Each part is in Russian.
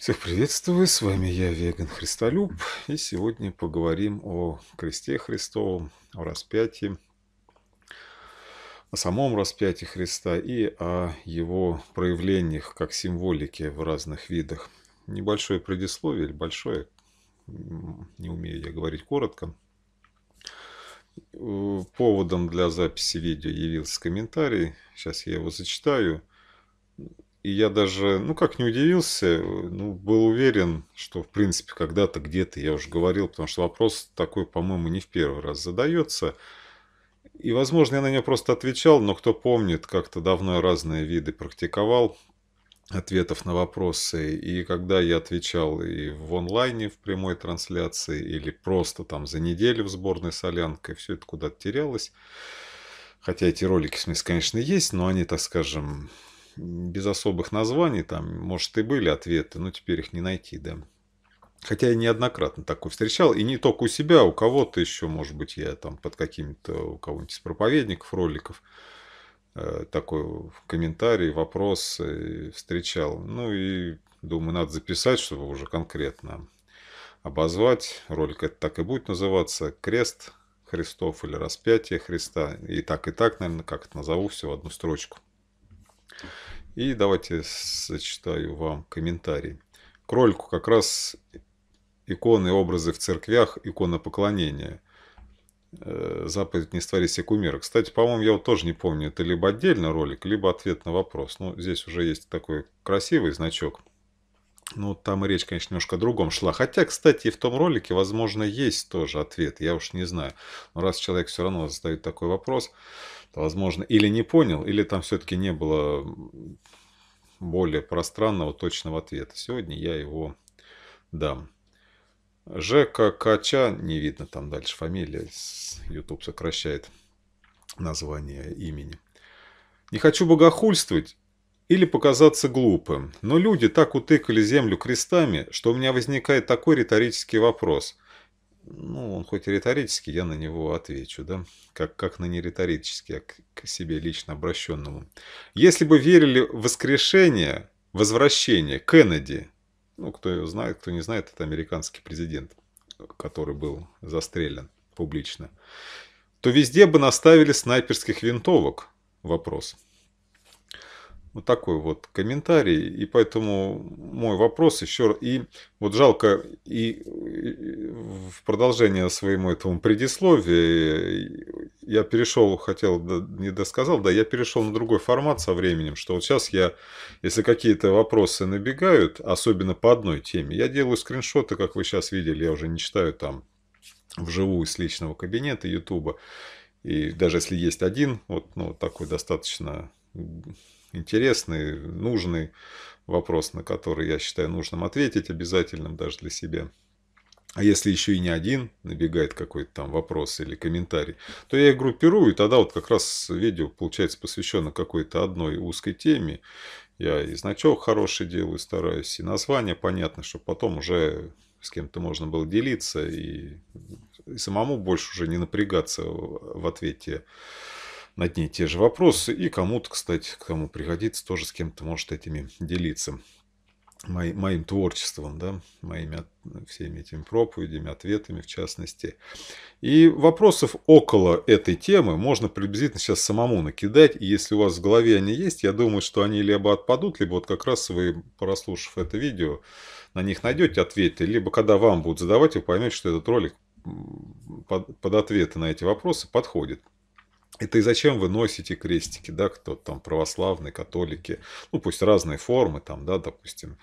Всех приветствую, с вами я, Веган Христолюб, и сегодня поговорим о кресте Христовом, о распятии, о самом распятии Христа и о его проявлениях как символике в разных видах. Небольшое предисловие или большое, не умею я говорить коротко. Поводом для записи видео явился комментарий, сейчас я его зачитаю и я даже, ну как не удивился, ну, был уверен, что в принципе когда-то где-то я уже говорил, потому что вопрос такой, по-моему, не в первый раз задается. И, возможно, я на него просто отвечал, но кто помнит, как-то давно разные виды практиковал ответов на вопросы. И когда я отвечал и в онлайне в прямой трансляции, или просто там за неделю в сборной солянкой, все это куда-то терялось. Хотя эти ролики, в смысле, конечно, есть, но они, так скажем, без особых названий, там, может, и были ответы, но теперь их не найти, да. Хотя я неоднократно такой встречал, и не только у себя, а у кого-то еще, может быть, я там под каким-то, у кого-нибудь из проповедников, роликов, э, такой комментарий, вопрос э, встречал. Ну и думаю, надо записать, чтобы уже конкретно обозвать. Ролик это так и будет называться «Крест Христов» или «Распятие Христа». И так, и так, наверное, как это назову, все в одну строчку. И давайте сочетаю вам комментарий. Кролику как раз иконы, образы в церквях, икона поклонения э, Заповедь «Не створи себе кумира». Кстати, по-моему, я вот тоже не помню, это либо отдельно ролик, либо ответ на вопрос. Ну, здесь уже есть такой красивый значок. Ну, там и речь, конечно, немножко о другом шла. Хотя, кстати, и в том ролике, возможно, есть тоже ответ, я уж не знаю. Но раз человек все равно задает такой вопрос, возможно, или не понял, или там все-таки не было более пространного, точного ответа. Сегодня я его дам. Жека Кача, не видно там дальше фамилия, YouTube сокращает название имени. Не хочу богохульствовать или показаться глупым, но люди так утыкали землю крестами, что у меня возникает такой риторический вопрос – ну, он хоть и риторический, я на него отвечу, да, как, как на нериторический, а к, к себе лично обращенному. Если бы верили в воскрешение, возвращение Кеннеди, ну, кто его знает, кто не знает, это американский президент, который был застрелен публично, то везде бы наставили снайперских винтовок. Вопрос. Вот такой вот комментарий. И поэтому мой вопрос еще... И вот жалко, и в продолжение своему этому предисловию я перешел, хотел, не досказал, да, я перешел на другой формат со временем, что вот сейчас я, если какие-то вопросы набегают, особенно по одной теме, я делаю скриншоты, как вы сейчас видели, я уже не читаю там вживую с личного кабинета Ютуба. И даже если есть один, вот ну, такой достаточно интересный, нужный вопрос, на который я считаю нужным ответить, обязательным даже для себя. А если еще и не один набегает какой-то там вопрос или комментарий, то я их группирую, и тогда вот как раз видео получается посвящено какой-то одной узкой теме. Я и значок хороший делаю, стараюсь, и название понятно, чтобы потом уже с кем-то можно было делиться и, и самому больше уже не напрягаться в ответе одни и те же вопросы. И кому-то, кстати, к кому пригодится, тоже с кем-то может этими делиться. Мои, моим творчеством, да, моими всеми этими проповедями, ответами в частности. И вопросов около этой темы можно приблизительно сейчас самому накидать. И если у вас в голове они есть, я думаю, что они либо отпадут, либо вот как раз вы, прослушав это видео, на них найдете ответы, либо когда вам будут задавать, вы поймете, что этот ролик под, под ответы на эти вопросы подходит. Это и зачем вы носите крестики, да, кто-то там православные, католики, ну пусть разные формы там, да, допустим,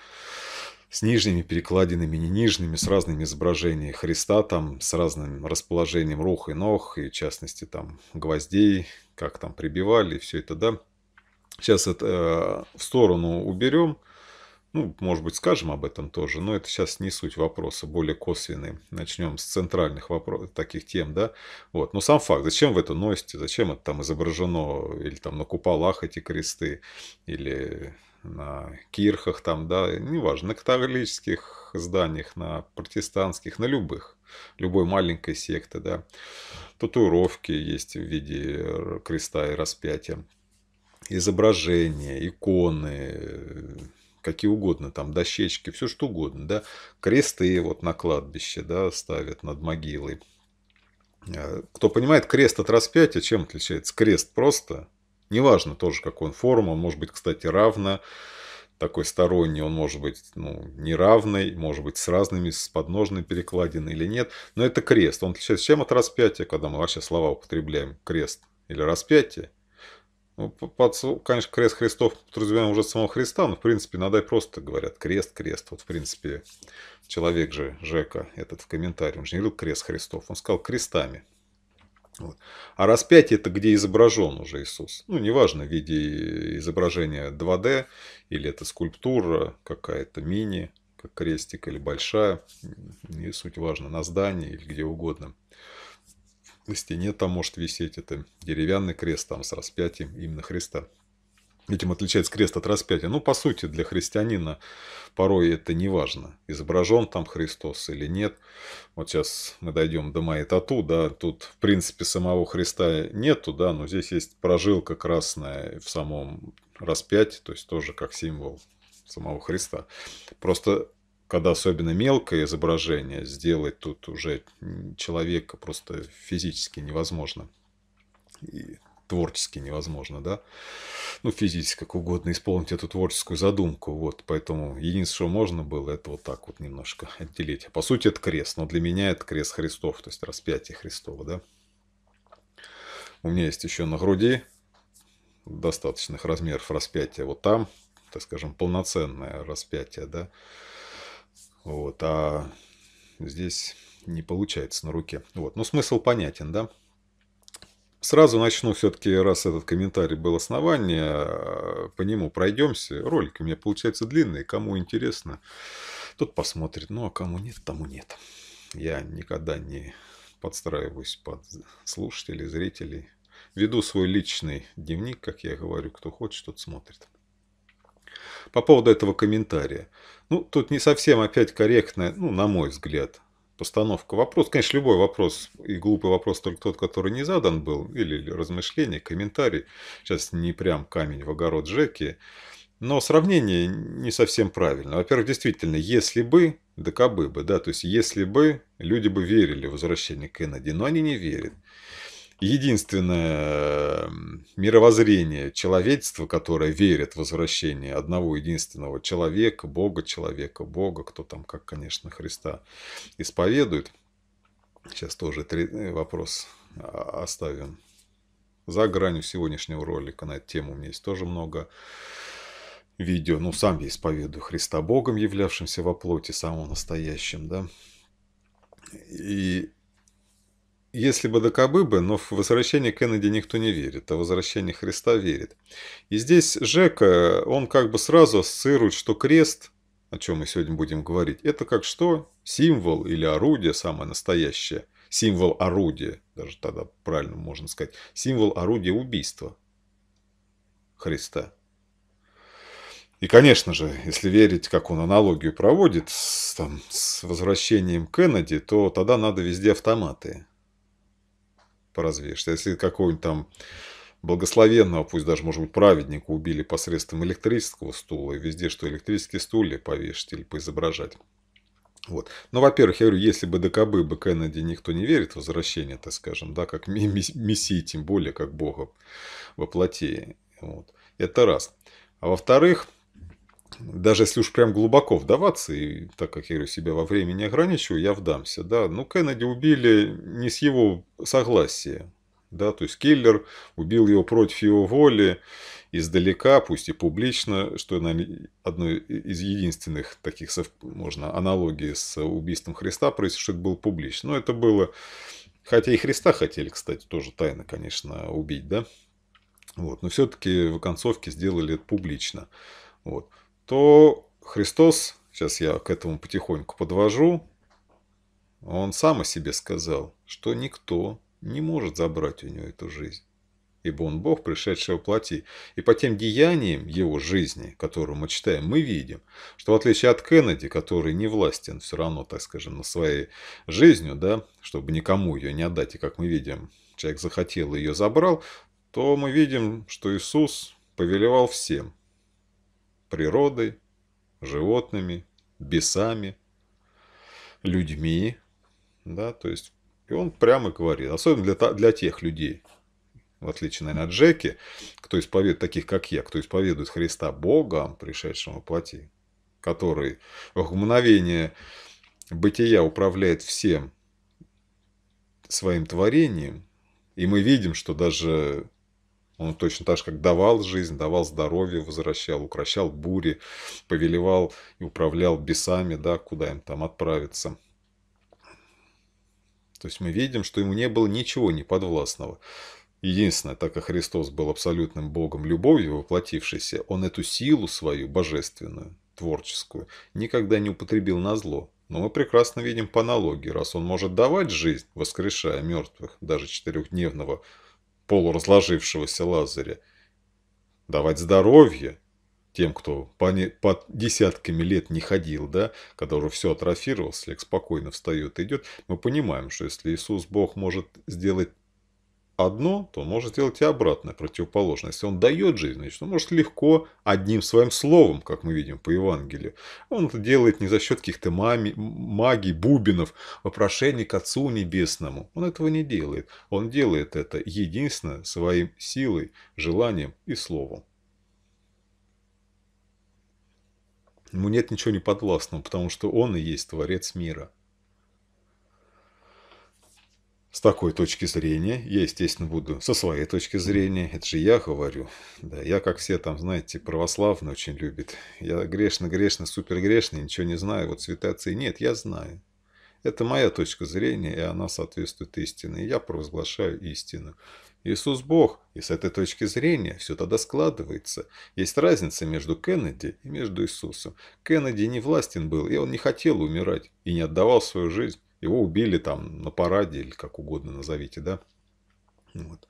с нижними перекладинами, не нижними, с разными изображениями Христа, там, с разным расположением рук и ног, и в частности там гвоздей, как там прибивали, и все это, да. Сейчас это э, в сторону уберем. Ну, может быть, скажем об этом тоже, но это сейчас не суть вопроса, более косвенный. Начнем с центральных вопросов, таких тем, да. Вот. Но сам факт, зачем вы это носите, зачем это там изображено, или там на куполах эти кресты, или на кирхах там, да, неважно, на католических зданиях, на протестантских, на любых, любой маленькой секты, да. Татуировки есть в виде креста и распятия изображения, иконы, какие угодно, там дощечки, все что угодно, да, кресты вот на кладбище, да, ставят над могилой. Э, кто понимает, крест от распятия чем отличается? Крест просто, неважно тоже, какой он форма, он может быть, кстати, равно, такой сторонний, он может быть ну, неравный, может быть с разными, с подножной перекладиной или нет. Но это крест. Он отличается чем от распятия, когда мы вообще слова употребляем? Крест или распятие? Ну, под, конечно, крест Христов подразумеваем уже самого Христа, но, в принципе, надо и просто говорят крест, крест. Вот, в принципе, человек же, Жека, этот в комментарии, он же не говорил крест Христов, он сказал крестами. Вот. А распятие это где изображен уже Иисус. Ну, неважно, в виде изображения 2D, или это скульптура какая-то мини, как крестик, или большая, не суть важно, на здании или где угодно. На стене там может висеть это деревянный крест там с распятием именно Христа. Этим отличается крест от распятия. Ну, по сути, для христианина порой это не важно, изображен там Христос или нет. Вот сейчас мы дойдем до моей тату, да, тут, в принципе, самого Христа нету, да, но здесь есть прожилка красная в самом распятии, то есть тоже как символ самого Христа. Просто когда особенно мелкое изображение, сделать тут уже человека просто физически невозможно. И творчески невозможно, да? Ну, физически как угодно исполнить эту творческую задумку, вот. Поэтому единственное, что можно было, это вот так вот немножко отделить. А по сути, это крест, но для меня это крест Христов, то есть распятие Христова, да? У меня есть еще на груди достаточных размеров распятие вот там, так скажем, полноценное распятие, да? Вот, а здесь не получается на руке. Вот, но ну, смысл понятен, да? Сразу начну все-таки, раз этот комментарий был основание, э, по нему пройдемся. Ролик у меня получается длинный, кому интересно, тот посмотрит. Ну, а кому нет, тому нет. Я никогда не подстраиваюсь под слушателей, зрителей. Веду свой личный дневник, как я говорю, кто хочет, тот смотрит. По поводу этого комментария – ну, тут не совсем опять корректная, ну, на мой взгляд, постановка вопроса. Конечно, любой вопрос и глупый вопрос только тот, который не задан был, или размышление, комментарий. Сейчас не прям камень в огород Джеки. Но сравнение не совсем правильно. Во-первых, действительно, если бы, да кабы бы, да, то есть если бы люди бы верили в возвращение Кеннеди, но они не верят единственное мировоззрение человечества, которое верит в возвращение одного единственного человека, Бога, человека, Бога, кто там, как, конечно, Христа исповедует. Сейчас тоже э, вопрос а, оставим за гранью сегодняшнего ролика на эту тему. У меня есть тоже много видео. Ну, сам я исповедую Христа Богом, являвшимся во плоти, самым настоящим, да. И если бы до бы, но в возвращение Кеннеди никто не верит, а в возвращение Христа верит. И здесь Жека, он как бы сразу ассоциирует, что крест, о чем мы сегодня будем говорить, это как что? Символ или орудие самое настоящее. Символ орудия, даже тогда правильно можно сказать. Символ орудия убийства Христа. И, конечно же, если верить, как он аналогию проводит с, там, с возвращением Кеннеди, то тогда надо везде автоматы поразвеешься. Если какой нибудь там благословенного, пусть даже, может быть, праведника убили посредством электрического стула, и везде, что электрические стулья повешать или поизображать. Вот. Ну, во-первых, я говорю, если бы ДКБ, бы Кеннеди никто не верит в возвращение, так скажем, да, как мессии, тем более, как Бога во плоти. Вот. Это раз. А во-вторых, даже если уж прям глубоко вдаваться, и так как я говорю, себя во времени ограничиваю, я вдамся, да, ну Кеннеди убили не с его согласия, да, то есть киллер убил его против его воли, издалека, пусть и публично, что, наверное, одной из единственных таких, можно, аналогий с убийством Христа происходит, что было публично. Но это было, хотя и Христа хотели, кстати, тоже тайно, конечно, убить, да, вот, но все-таки в концовке сделали это публично, вот то Христос, сейчас я к этому потихоньку подвожу, он сам о себе сказал, что никто не может забрать у него эту жизнь, ибо он Бог, пришедший во плоти. И по тем деяниям его жизни, которую мы читаем, мы видим, что в отличие от Кеннеди, который не властен все равно, так скажем, на своей жизнью, да, чтобы никому ее не отдать, и как мы видим, человек захотел и ее забрал, то мы видим, что Иисус повелевал всем, природой, животными, бесами, людьми, да, то есть, и он прямо говорит, особенно для, для тех людей, в отличие, наверное, от Джеки, кто исповедует таких, как я, кто исповедует Христа Богом, пришедшим во плоти, который в мгновение бытия управляет всем своим творением, и мы видим, что даже он точно так же, как давал жизнь, давал здоровье, возвращал, укращал бури, повелевал и управлял бесами, да, куда им там отправиться. То есть мы видим, что ему не было ничего неподвластного. Единственное, так как Христос был абсолютным Богом любовью, воплотившийся, он эту силу свою, божественную, творческую, никогда не употребил на зло. Но мы прекрасно видим по аналогии, раз он может давать жизнь, воскрешая мертвых, даже четырехдневного полуразложившегося Лазаря, давать здоровье тем, кто по, не, по десятками лет не ходил, да, когда уже все атрофировалось, человек спокойно встает и идет, мы понимаем, что если Иисус Бог может сделать одно, то он может делать и обратное, противоположное. Если он дает жизнь, значит, он может легко одним своим словом, как мы видим по Евангелию. Он это делает не за счет каких-то магий, бубинов, вопрошений к Отцу Небесному. Он этого не делает. Он делает это единственно своим силой, желанием и словом. Ему нет ничего не подвластного, потому что он и есть Творец мира – с такой точки зрения, я, естественно, буду со своей точки зрения, это же я говорю, да, я, как все там, знаете, православные очень любят, я грешно, грешно, супергрешный, ничего не знаю, вот святации нет, я знаю. Это моя точка зрения, и она соответствует истине, и я провозглашаю истину. Иисус Бог, и с этой точки зрения все тогда складывается. Есть разница между Кеннеди и между Иисусом. Кеннеди не властен был, и он не хотел умирать, и не отдавал свою жизнь. Его убили там на параде или как угодно назовите, да. Вот.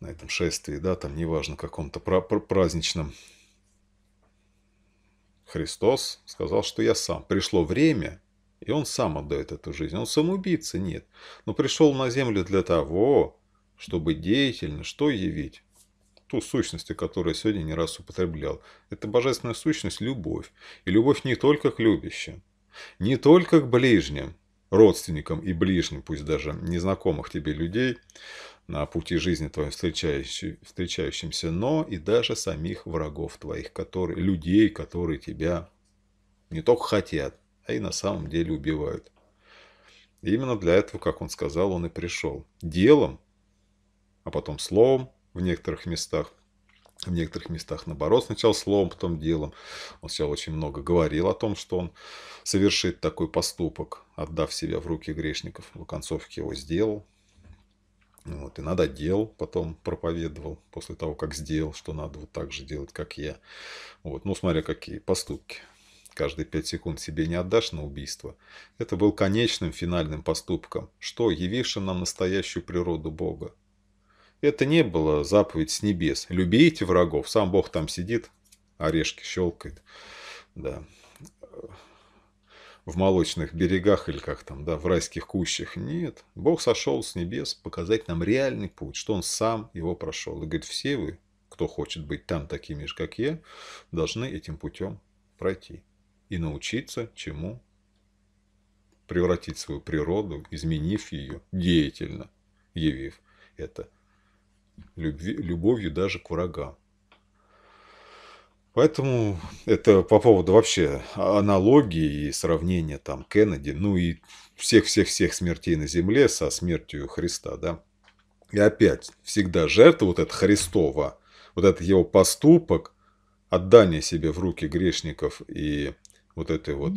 На этом шествии, да, там неважно, каком-то праздничном. Христос сказал, что я сам. Пришло время, и он сам отдает эту жизнь. Он самоубийца, нет. Но пришел на землю для того, чтобы деятельно что явить? Ту сущность, которую я сегодня не раз употреблял. Это божественная сущность – любовь. И любовь не только к любящим, не только к ближним, родственникам и ближним, пусть даже незнакомых тебе людей, на пути жизни твоем встречающимся, но и даже самих врагов твоих, которые, людей, которые тебя не только хотят, а и на самом деле убивают. И именно для этого, как он сказал, он и пришел. Делом, а потом словом в некоторых местах – в некоторых местах, наоборот, сначала словом, потом делом. Он сначала очень много говорил о том, что он совершит такой поступок, отдав себя в руки грешников. В концовке его сделал. Вот, и надо дел, потом проповедовал, после того, как сделал, что надо вот так же делать, как я. Вот, ну, смотря какие поступки. Каждые пять секунд себе не отдашь на убийство. Это был конечным финальным поступком, что явившим нам настоящую природу Бога, это не было заповедь с небес. Любейте врагов. Сам Бог там сидит, орешки щелкает. Да. В молочных берегах или как там, да, в райских кущах. Нет. Бог сошел с небес показать нам реальный путь, что он сам его прошел. И говорит, все вы, кто хочет быть там такими же, как я, должны этим путем пройти и научиться чему превратить свою природу, изменив ее деятельно, явив это любви, любовью даже к врагам. Поэтому это по поводу вообще аналогии и сравнения там Кеннеди, ну и всех-всех-всех смертей на земле со смертью Христа, да. И опять, всегда жертва вот эта Христова, вот этот его поступок, отдание себе в руки грешников и вот этой вот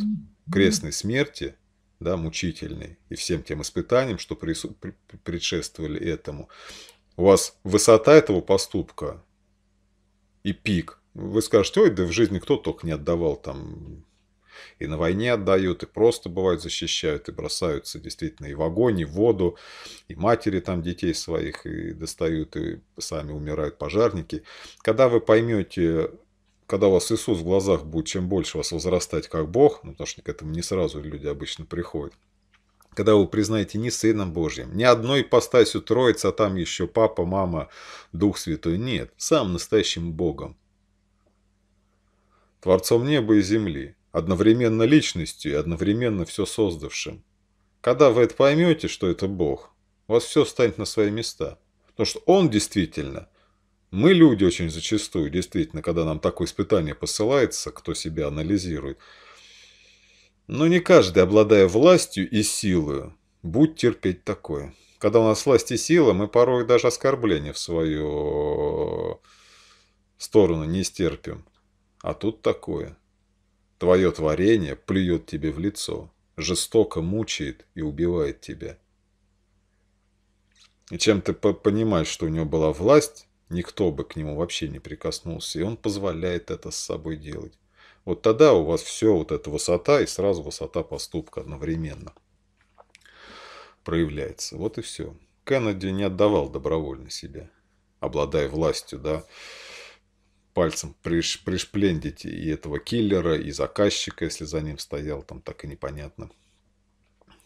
крестной смерти, да, мучительной, и всем тем испытаниям, что предшествовали этому, у вас высота этого поступка и пик. Вы скажете, ой, да в жизни кто только не отдавал там. И на войне отдают, и просто бывают защищают, и бросаются действительно и в огонь, и в воду, и матери там детей своих и достают, и сами умирают пожарники. Когда вы поймете, когда у вас Иисус в глазах будет, чем больше вас возрастать как Бог, ну, потому что к этому не сразу люди обычно приходят, когда вы признаете не Сыном Божьим, ни одной постасью Троица, а там еще Папа, Мама, Дух Святой. Нет, сам настоящим Богом. Творцом неба и земли, одновременно личностью и одновременно все создавшим. Когда вы это поймете, что это Бог, у вас все станет на свои места. Потому что Он действительно, мы люди очень зачастую, действительно, когда нам такое испытание посылается, кто себя анализирует – но не каждый, обладая властью и силою, будет терпеть такое. Когда у нас власть и сила, мы порой даже оскорбления в свою сторону не стерпим. А тут такое. Твое творение плюет тебе в лицо, жестоко мучает и убивает тебя. И чем ты понимаешь, что у него была власть, никто бы к нему вообще не прикоснулся, и он позволяет это с собой делать. Вот тогда у вас все, вот эта высота и сразу высота поступка одновременно проявляется. Вот и все. Кеннеди не отдавал добровольно себя, обладая властью, да, пальцем приш, пришплендить и этого киллера, и заказчика, если за ним стоял, там так и непонятно.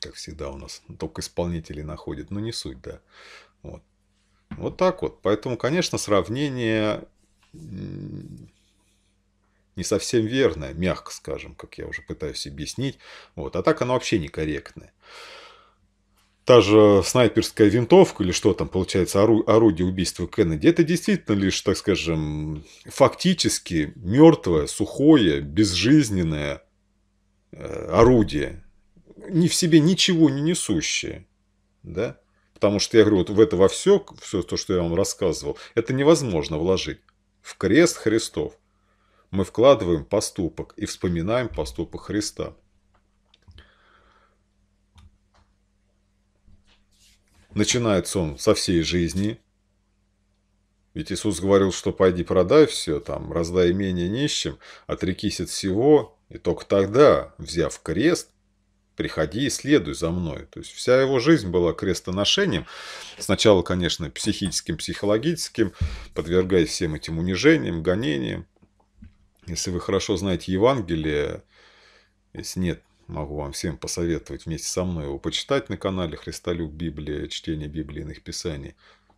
Как всегда у нас. Только исполнители находят, но ну, не суть, да. Вот. Вот так вот. Поэтому, конечно, сравнение не совсем верное, мягко скажем, как я уже пытаюсь объяснить. Вот. А так оно вообще некорректное. Та же снайперская винтовка или что там, получается, ору орудие убийства Кеннеди, это действительно лишь, так скажем, фактически мертвое, сухое, безжизненное э, орудие, не в себе ничего не несущее. Да? Потому что я говорю, вот в это во все, все то, что я вам рассказывал, это невозможно вложить. В крест Христов мы вкладываем поступок и вспоминаем поступок Христа. Начинается он со всей жизни. Ведь Иисус говорил, что пойди продай все, там, раздай имение нищим, отрекись от всего, и только тогда, взяв крест, приходи и следуй за мной. То есть вся его жизнь была крестоношением. Сначала, конечно, психическим, психологическим, подвергаясь всем этим унижениям, гонениям. Если вы хорошо знаете Евангелие, если нет, могу вам всем посоветовать вместе со мной его почитать на канале «Христолюб Библия. Чтение Библии иных писаний»,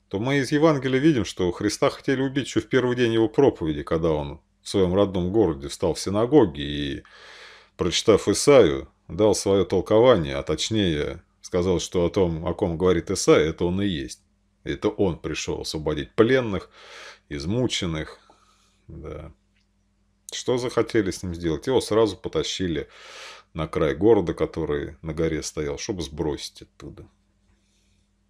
то мы из Евангелия видим, что Христа хотели убить еще в первый день его проповеди, когда он в своем родном городе встал в синагоге и, прочитав Исаию, дал свое толкование, а точнее сказал, что о том, о ком говорит Исаия, это он и есть. Это он пришел освободить пленных, измученных. Да. Что захотели с ним сделать? Его сразу потащили на край города, который на горе стоял, чтобы сбросить оттуда.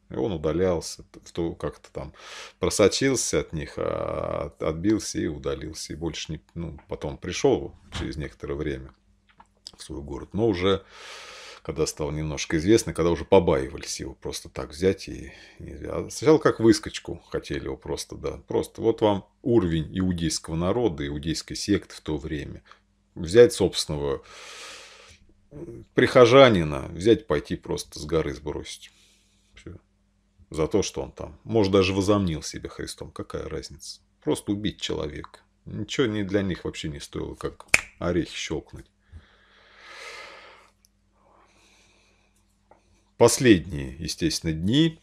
И он удалялся, как-то там просочился от них, а, отбился и удалился. И больше не... Ну, потом пришел через некоторое время в свой город, но уже когда стал немножко известный, когда уже побаивались его просто так взять. И, и, а сначала как выскочку хотели его просто, да. Просто вот вам уровень иудейского народа, иудейской секты в то время. Взять собственного прихожанина, взять, пойти просто с горы сбросить. Все. За то, что он там. Может, даже возомнил себя Христом. Какая разница? Просто убить человека. Ничего не для них вообще не стоило, как орехи щелкнуть. последние, естественно, дни.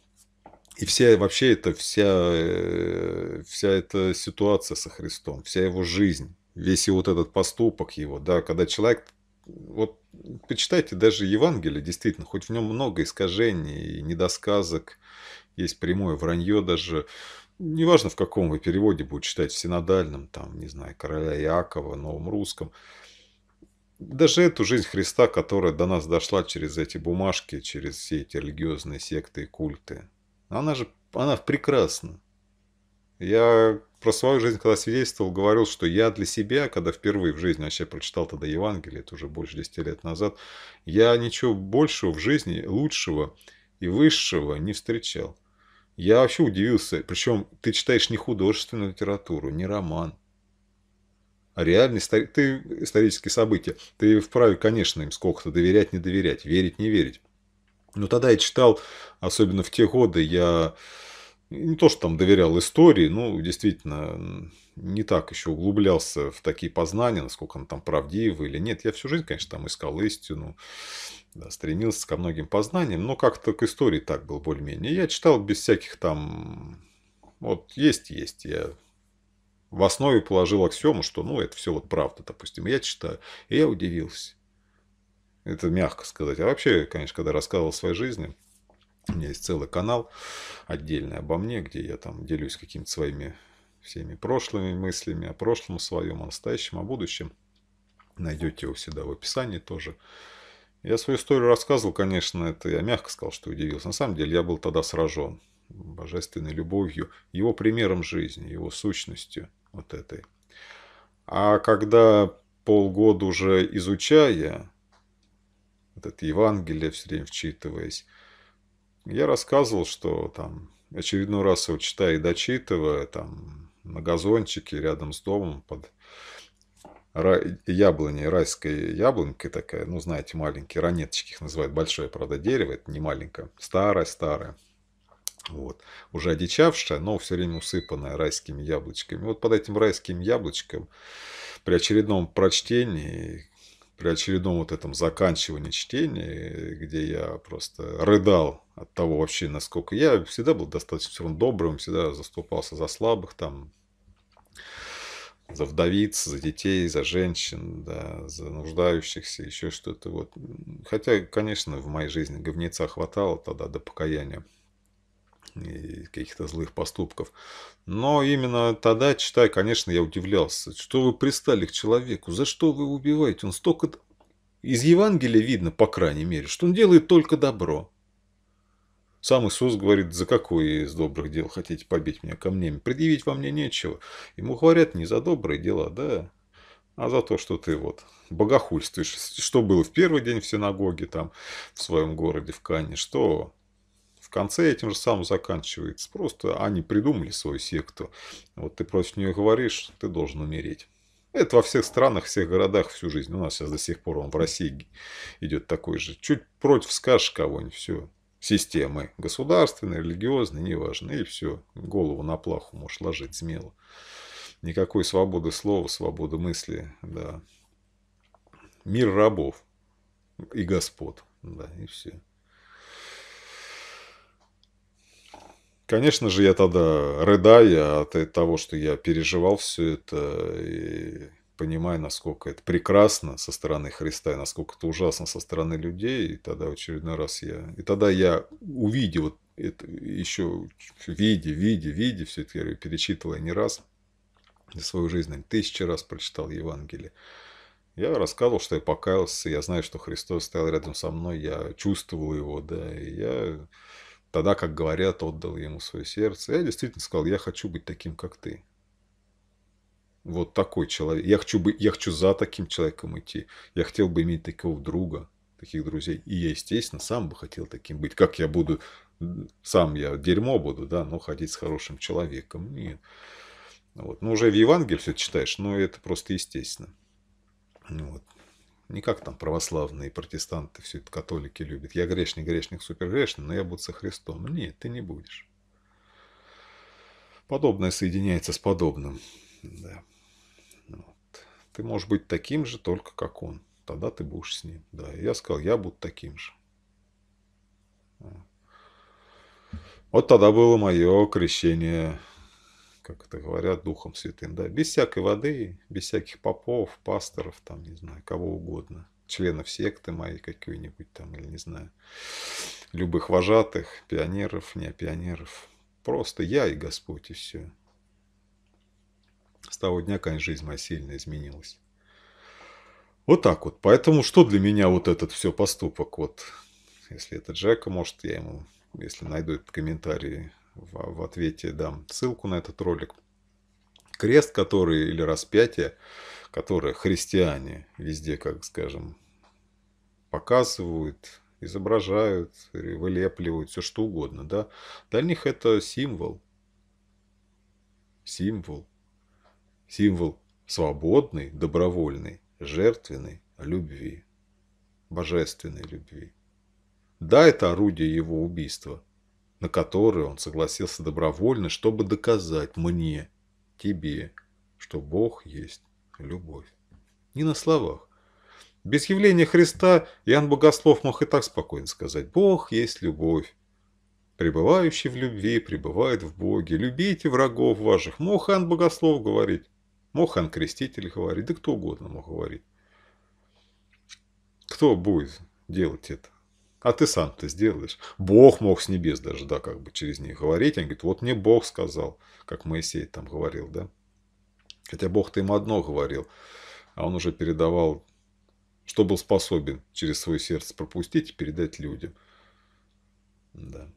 И вся вообще это вся, э, вся эта ситуация со Христом, вся его жизнь, весь и вот этот поступок его, да, когда человек, вот почитайте даже Евангелие, действительно, хоть в нем много искажений, недосказок, есть прямое вранье даже, неважно в каком вы переводе будете читать, в синодальном, там, не знаю, короля Иакова, новом русском – даже эту жизнь Христа, которая до нас дошла через эти бумажки, через все эти религиозные секты и культы, она же, она прекрасна. Я про свою жизнь, когда свидетельствовал, говорил, что я для себя, когда впервые в жизни вообще прочитал тогда Евангелие, это уже больше 10 лет назад, я ничего большего в жизни, лучшего и высшего не встречал. Я вообще удивился, причем ты читаешь не художественную литературу, не роман, а реальные ты, исторические события, ты вправе, конечно, им сколько-то доверять, не доверять, верить, не верить. Но тогда я читал, особенно в те годы, я не то, что там доверял истории, ну действительно не так еще углублялся в такие познания, насколько она там правдива или нет. Я всю жизнь, конечно, там искал истину, да, стремился ко многим познаниям, но как-то к истории так был более-менее. Я читал без всяких там... Вот есть, есть, я в основе положил аксиому, что ну это все вот правда, допустим. Я читаю, и я удивился. Это мягко сказать. А вообще, конечно, когда рассказывал о своей жизни, у меня есть целый канал отдельный обо мне, где я там делюсь какими-то своими всеми прошлыми мыслями о прошлом своем, о настоящем, о будущем. Найдете его всегда в описании тоже. Я свою историю рассказывал, конечно, это я мягко сказал, что удивился. На самом деле я был тогда сражен божественной любовью, его примером жизни, его сущностью – вот этой. А когда полгода уже изучая этот Евангелие, все время вчитываясь, я рассказывал, что там очередной раз его читая и дочитывая, там на газончике рядом с домом под рай, яблоней, райской яблонькой такая, ну, знаете, маленькие, ранеточки их называют, большое, правда, дерево, это не маленькое, старое-старое. Вот. Уже одичавшая, но все время усыпанная райскими яблочками. Вот под этим райским яблочком при очередном прочтении, при очередном вот этом заканчивании чтения, где я просто рыдал от того вообще, насколько я всегда был достаточно все равно добрым, всегда заступался за слабых, там, за вдовиц, за детей, за женщин, да, за нуждающихся, еще что-то. Вот. Хотя, конечно, в моей жизни говнеца хватало тогда до покаяния каких-то злых поступков. Но именно тогда, читая, конечно, я удивлялся. Что вы пристали к человеку? За что вы убиваете? Он столько... Из Евангелия видно, по крайней мере, что он делает только добро. Сам Иисус говорит, за какое из добрых дел хотите побить меня камнями? Предъявить во мне нечего. Ему говорят не за добрые дела, да, а за то, что ты вот богохульствуешь. Что было в первый день в синагоге там, в своем городе, в Кане, что в конце этим же самым заканчивается. Просто они придумали свою секту. Вот ты против нее говоришь, ты должен умереть. Это во всех странах, всех городах всю жизнь. У нас сейчас до сих пор он в России идет такой же. Чуть против скажешь кого-нибудь, все. Системы государственные, религиозные, неважно. И все. Голову на плаху можешь ложить смело. Никакой свободы слова, свободы мысли. Да. Мир рабов и господ. Да, и все. Конечно же, я тогда, рыдая от того, что я переживал все это, и понимая, насколько это прекрасно со стороны Христа, и насколько это ужасно со стороны людей, и тогда в очередной раз я... И тогда я увидел вот это еще в виде, виде, виде, все это я перечитывая не раз, за свою жизнь, тысячи раз прочитал Евангелие. Я рассказывал, что я покаялся, я знаю, что Христос стоял рядом со мной, я чувствовал его, да, и я Тогда, как говорят, отдал ему свое сердце. Я действительно сказал, я хочу быть таким, как ты. Вот такой человек. Я хочу, быть, я хочу за таким человеком идти. Я хотел бы иметь такого друга, таких друзей. И я, естественно, сам бы хотел таким быть. Как я буду... Сам я дерьмо буду, да, но ходить с хорошим человеком. Нет. Вот. Ну, уже в Евангелии все читаешь, но это просто естественно. Вот. Не как там православные, протестанты, все это католики любят. Я грешник, грешник, супергрешник, но я буду со Христом. Ну нет, ты не будешь. Подобное соединяется с подобным. Да. Вот. Ты можешь быть таким же, только как он. Тогда ты будешь с ним. Да, я сказал, я буду таким же. Вот тогда было мое крещение как это говорят, Духом Святым, да, без всякой воды, без всяких попов, пасторов, там, не знаю, кого угодно, членов секты моей какой-нибудь там, или не знаю, любых вожатых, пионеров, не пионеров, просто я и Господь, и все. С того дня, конечно, жизнь моя сильно изменилась. Вот так вот. Поэтому что для меня вот этот все поступок? Вот, если это Джека, может, я ему, если найду этот комментарий, в, в ответе дам ссылку на этот ролик. Крест, который, или распятие, которое христиане везде, как скажем, показывают, изображают, вылепливают, все что угодно, да. Для них это символ. Символ. Символ свободный добровольный жертвенной любви. Божественной любви. Да, это орудие его убийства – на которые он согласился добровольно, чтобы доказать мне, тебе, что Бог есть любовь. Не на словах. Без явления Христа Иоанн Богослов мог и так спокойно сказать «Бог есть любовь». Пребывающий в любви пребывает в Боге. Любите врагов ваших. Мог Иоанн Богослов говорить, мог Иоанн Креститель говорить, да кто угодно мог говорить. Кто будет делать это? А ты сам ты сделаешь. Бог мог с небес даже, да, как бы через них говорить. Он говорит, вот мне Бог сказал, как Моисей там говорил, да. Хотя Бог-то им одно говорил, а он уже передавал, что был способен через свое сердце пропустить и передать людям. Да.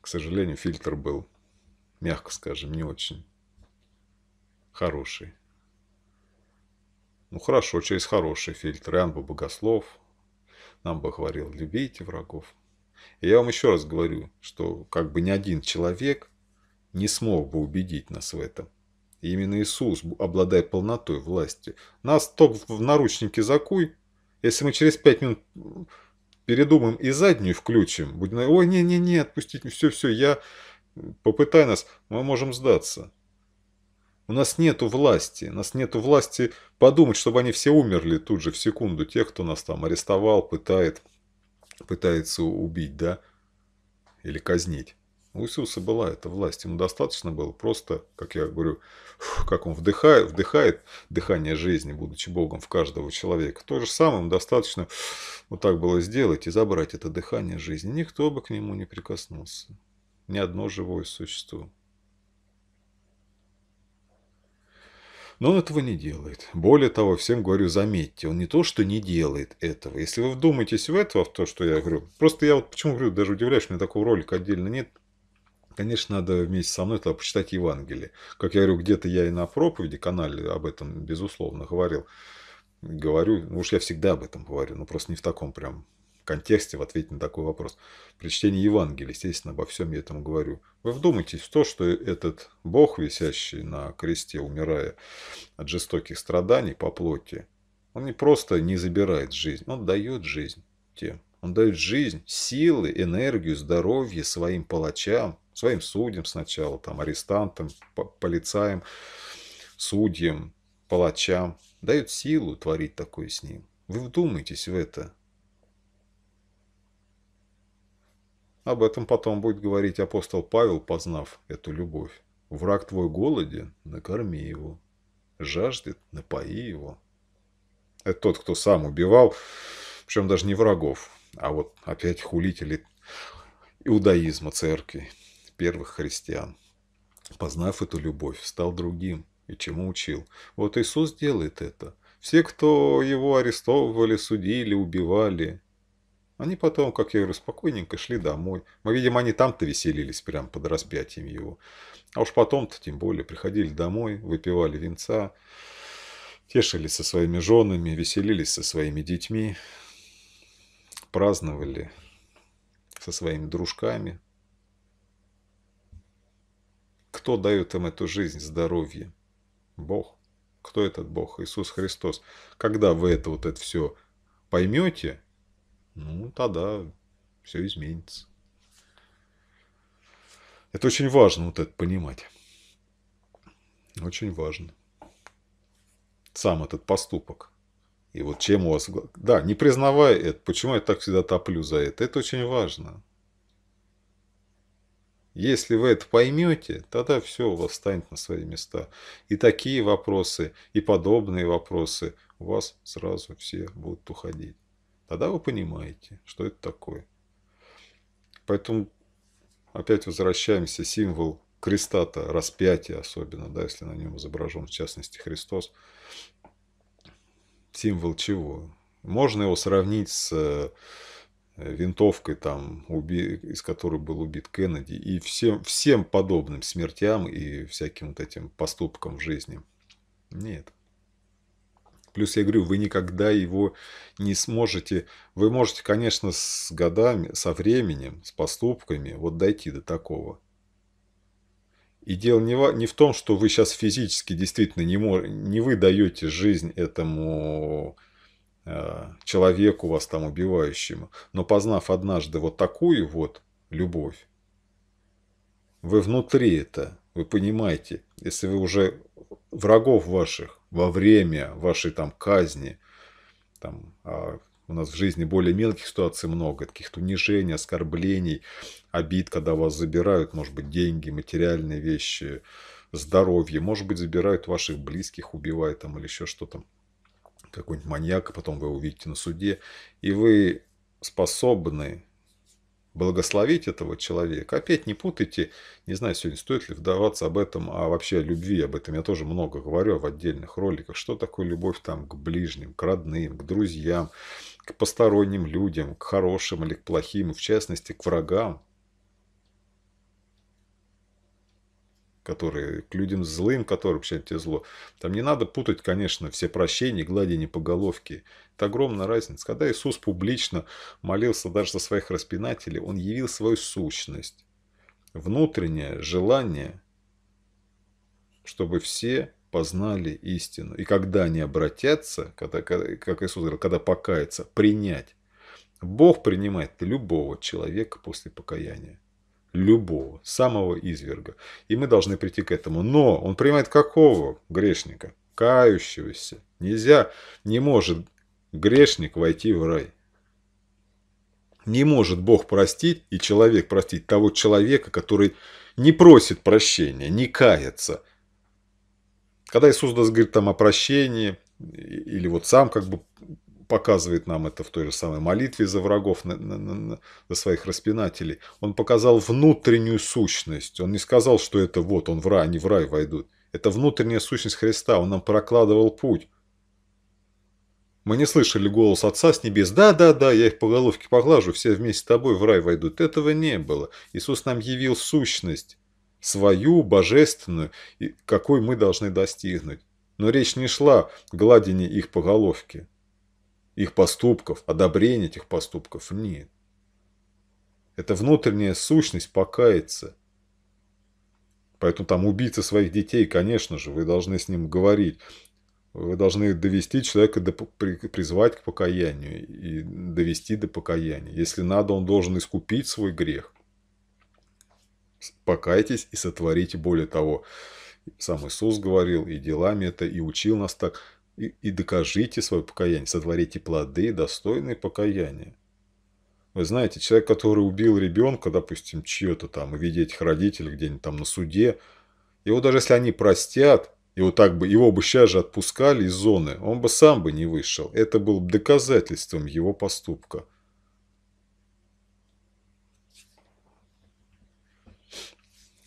К сожалению, фильтр был, мягко скажем, не очень хороший. Ну хорошо, через хороший фильтр. Иоанн бы богослов, нам бы говорил, любите врагов. И я вам еще раз говорю, что как бы ни один человек не смог бы убедить нас в этом. И именно Иисус, обладая полнотой власти, нас только в наручники закуй. Если мы через пять минут передумаем и заднюю включим, будем, ой, не-не-не, отпустите, все-все, я попытай нас, мы можем сдаться. У нас нету власти. У нас нету власти подумать, чтобы они все умерли тут же, в секунду, тех, кто нас там арестовал, пытает, пытается убить, да? Или казнить. У Иисуса была эта власть, ему достаточно было просто, как я говорю, как он вдыхает, вдыхает дыхание жизни, будучи Богом в каждого человека. То же самое ему достаточно вот так было сделать и забрать это дыхание жизни. Никто бы к нему не прикоснулся, ни одно живое существо. Но он этого не делает. Более того, всем говорю, заметьте, он не то, что не делает этого. Если вы вдумаетесь в это, в то, что я говорю, просто я вот почему говорю, даже удивляюсь, что у меня такого ролика отдельно нет, конечно, надо вместе со мной тогда почитать Евангелие. Как я говорю, где-то я и на проповеди канале об этом, безусловно, говорил. Говорю, ну уж я всегда об этом говорю, но ну просто не в таком прям контексте в ответе на такой вопрос. При чтении Евангелия, естественно, обо всем я этому говорю. Вы вдумайтесь в то, что этот Бог, висящий на кресте, умирая от жестоких страданий по плоти, он не просто не забирает жизнь, он дает жизнь тем. Он дает жизнь, силы, энергию, здоровье своим палачам, своим судьям сначала, там, арестантам, полицаям, судьям, палачам. Дает силу творить такое с ним. Вы вдумайтесь в это. Об этом потом будет говорить апостол Павел, познав эту любовь. Враг твой голоден, накорми его. Жаждет, напои его. Это тот, кто сам убивал, причем даже не врагов, а вот опять хулители иудаизма, церкви, первых христиан. Познав эту любовь, стал другим и чему учил. Вот Иисус делает это. Все, кто его арестовывали, судили, убивали, они потом, как я говорю, спокойненько шли домой. Мы, видимо, они там-то веселились прямо под распятием его. А уж потом-то, тем более, приходили домой, выпивали венца, тешились со своими женами, веселились со своими детьми, праздновали со своими дружками. Кто дает им эту жизнь, здоровье? Бог. Кто этот Бог? Иисус Христос. Когда вы это вот это все поймете, ну тогда все изменится. Это очень важно вот это понимать. Очень важно. Сам этот поступок. И вот чем у вас... Да, не признавая это, почему я так всегда топлю за это, это очень важно. Если вы это поймете, тогда все у вас станет на свои места. И такие вопросы, и подобные вопросы у вас сразу все будут уходить тогда вы понимаете, что это такое. Поэтому опять возвращаемся, символ креста-то, распятие особенно, да, если на нем изображен, в частности, Христос. Символ чего? Можно его сравнить с э, винтовкой, там, уби... из которой был убит Кеннеди, и всем, всем подобным смертям и всяким вот этим поступкам в жизни. Нет. Плюс я говорю, вы никогда его не сможете. Вы можете, конечно, с годами, со временем, с поступками вот дойти до такого. И дело не, в, не в том, что вы сейчас физически действительно не, мож, не вы даете жизнь этому э, человеку вас там убивающему. Но познав однажды вот такую вот любовь, вы внутри это, вы понимаете, если вы уже врагов ваших во время вашей там казни, там, а у нас в жизни более мелких ситуаций много, каких-то унижений, оскорблений, обид, когда вас забирают, может быть, деньги, материальные вещи, здоровье, может быть, забирают ваших близких, убивают там или еще что-то, какой-нибудь маньяк, а потом вы увидите на суде, и вы способны благословить этого человека. Опять не путайте, не знаю сегодня, стоит ли вдаваться об этом, а вообще о любви, об этом я тоже много говорю в отдельных роликах, что такое любовь там к ближним, к родным, к друзьям, к посторонним людям, к хорошим или к плохим, в частности, к врагам. которые к людям злым, которые причинят тебе зло. Там не надо путать, конечно, все прощения, гладения по головке. Это огромная разница. Когда Иисус публично молился даже за своих распинателей, Он явил свою сущность, внутреннее желание, чтобы все познали истину. И когда они обратятся, когда, как Иисус говорил, когда покаяться, принять. Бог принимает любого человека после покаяния любого, самого изверга. И мы должны прийти к этому. Но он принимает какого грешника? Кающегося. Нельзя, не может грешник войти в рай. Не может Бог простить и человек простить того человека, который не просит прощения, не кается. Когда Иисус говорит там о прощении, или вот сам как бы показывает нам это в той же самой молитве за врагов, на, на, на, за своих распинателей. Он показал внутреннюю сущность. Он не сказал, что это вот, он в рай, они в рай войдут. Это внутренняя сущность Христа. Он нам прокладывал путь. Мы не слышали голос Отца с небес. «Да, да, да, я их по головке поглажу, все вместе с тобой в рай войдут». Этого не было. Иисус нам явил сущность, свою, божественную, какой мы должны достигнуть. Но речь не шла о гладине их по головке их поступков, одобрения этих поступков нет. Это внутренняя сущность покаяться. Поэтому там убийца своих детей, конечно же, вы должны с ним говорить. Вы должны довести человека, до, призвать к покаянию и довести до покаяния. Если надо, он должен искупить свой грех. Покайтесь и сотворите более того. Сам Иисус говорил, и делами это, и учил нас так – и, и докажите свое покаяние, сотворите плоды, достойные покаяния. Вы знаете, человек, который убил ребенка, допустим, чье-то там, и видеть их родителей где-нибудь там на суде, его даже если они простят, и вот так бы, его бы сейчас же отпускали из зоны, он бы сам бы не вышел. Это было бы доказательством его поступка.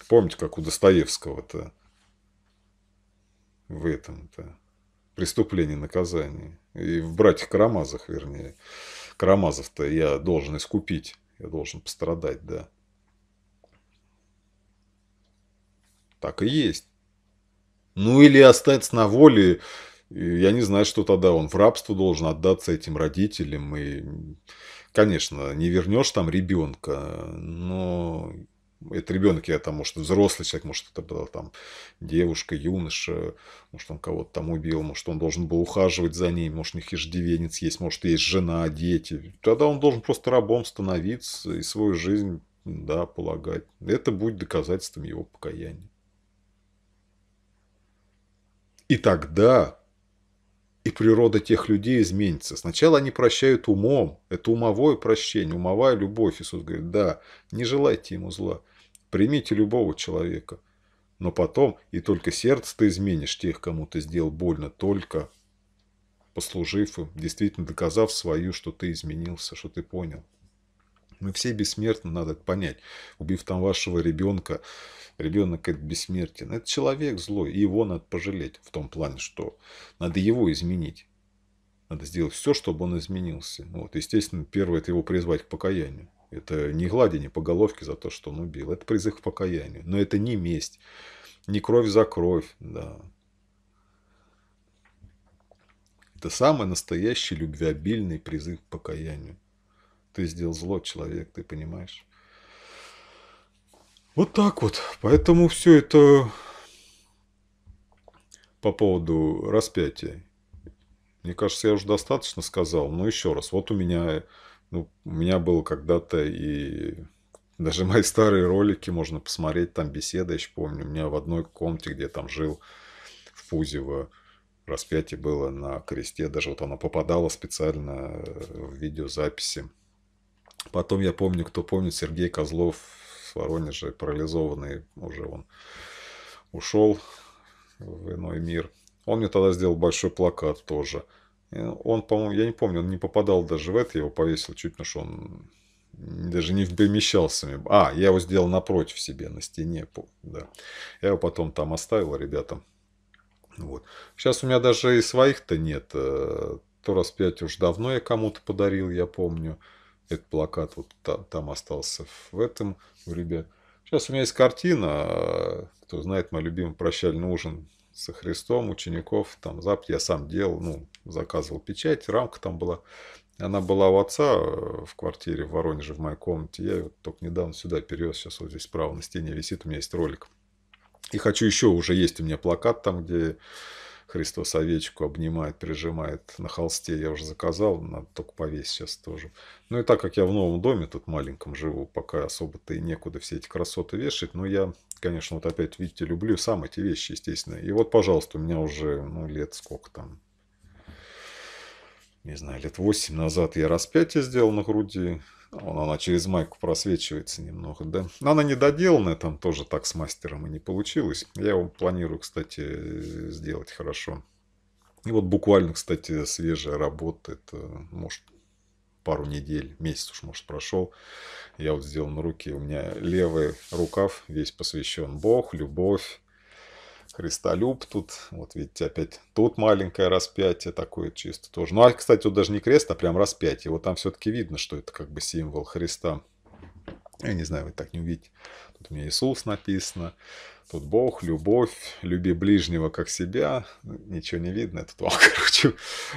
Помните, как у Достоевского-то в этом-то преступлений наказаний. И в «Братьях Карамазах», вернее. Карамазов-то я должен искупить, я должен пострадать, да. Так и есть. Ну или остаться на воле, я не знаю, что тогда он в рабство должен отдаться этим родителям. И, конечно, не вернешь там ребенка, но это ребенок, я там, может, взрослый человек, может, это была там девушка, юноша, может, он кого-то там убил, может, он должен был ухаживать за ней, может, у них иждивенец есть, может, есть жена, дети. Тогда он должен просто рабом становиться и свою жизнь, да, полагать. Это будет доказательством его покаяния. И тогда и природа тех людей изменится. Сначала они прощают умом. Это умовое прощение, умовая любовь. Иисус говорит, да, не желайте ему зла примите любого человека. Но потом и только сердце ты изменишь тех, кому ты сделал больно, только послужив им, действительно доказав свою, что ты изменился, что ты понял. Мы все бессмертны, надо это понять. Убив там вашего ребенка, ребенок это бессмертен. Это человек злой, и его надо пожалеть в том плане, что надо его изменить. Надо сделать все, чтобы он изменился. Вот, естественно, первое – это его призвать к покаянию. Это не гладение а по головке за то, что он убил. Это призыв к покаянию. Но это не месть. Не кровь за кровь. Да. Это самый настоящий любвеобильный призыв к покаянию. Ты сделал зло, человек, ты понимаешь? Вот так вот. Поэтому все это по поводу распятия. Мне кажется, я уже достаточно сказал, но еще раз. Вот у меня ну, у меня был когда-то и даже мои старые ролики можно посмотреть, там беседа, еще помню. У меня в одной комнате, где я там жил, в Пузево, распятие было на кресте. Даже вот оно попадало специально э, в видеозаписи. Потом я помню, кто помнит, Сергей Козлов с Воронежа, парализованный уже он ушел в иной мир. Он мне тогда сделал большой плакат тоже – он, по-моему, я не помню, он не попадал даже в это, я его повесил чуть, потому что он даже не помещался. А, я его сделал напротив себе, на стене. Да. Я его потом там оставил ребятам. Вот. Сейчас у меня даже и своих-то нет. Э, то раз пять уж давно я кому-то подарил, я помню. Этот плакат вот там, остался в этом у ребят. Сейчас у меня есть картина, э, кто знает, мой любимый прощальный ужин со Христом, учеников, там запад я сам делал, ну, заказывал печать, рамка там была. Она была у отца э, в квартире в Воронеже, в моей комнате. Я ее только недавно сюда перевез. Сейчас вот здесь справа на стене висит, у меня есть ролик. И хочу еще, уже есть у меня плакат там, где Христос овечку обнимает, прижимает на холсте. Я уже заказал, надо только повесить сейчас тоже. Ну и так как я в новом доме тут маленьком живу, пока особо-то и некуда все эти красоты вешать. Но я, конечно, вот опять, видите, люблю сам эти вещи, естественно. И вот, пожалуйста, у меня уже ну, лет сколько там, не знаю, лет 8 назад я распятие сделал на груди. Вон она через майку просвечивается немного, да. Но она недоделанная, там тоже так с мастером и не получилось. Я его планирую, кстати, сделать хорошо. И вот буквально, кстати, свежая работа, это, может, пару недель, месяц уж, может, прошел. Я вот сделал на руке, у меня левый рукав весь посвящен Бог, любовь, Христолюб тут, вот видите, опять тут маленькое распятие такое чисто тоже. Ну, а, кстати, вот даже не крест, а прям распятие. Вот там все-таки видно, что это как бы символ Христа. Я не знаю, вы так не увидите. Тут у меня Иисус написано. Тут Бог, любовь, люби ближнего как себя. Ничего не видно, это вал, короче.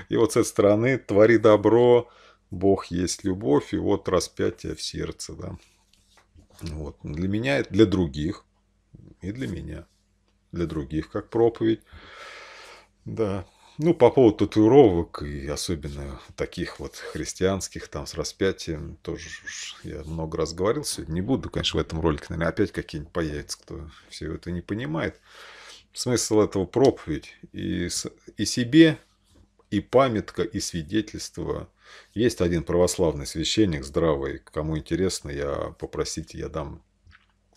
И вот с этой стороны твори добро, Бог есть любовь, и вот распятие в сердце, да. Вот. Для меня, для других и для меня для других как проповедь. Да. Ну, по поводу татуировок, и особенно таких вот христианских, там, с распятием, тоже я много раз говорил сегодня. Не буду, конечно, в этом ролике, наверное, опять какие-нибудь появятся, кто все это не понимает. Смысл этого проповедь и, и себе, и памятка, и свидетельство. Есть один православный священник, здравый, кому интересно, я попросите, я дам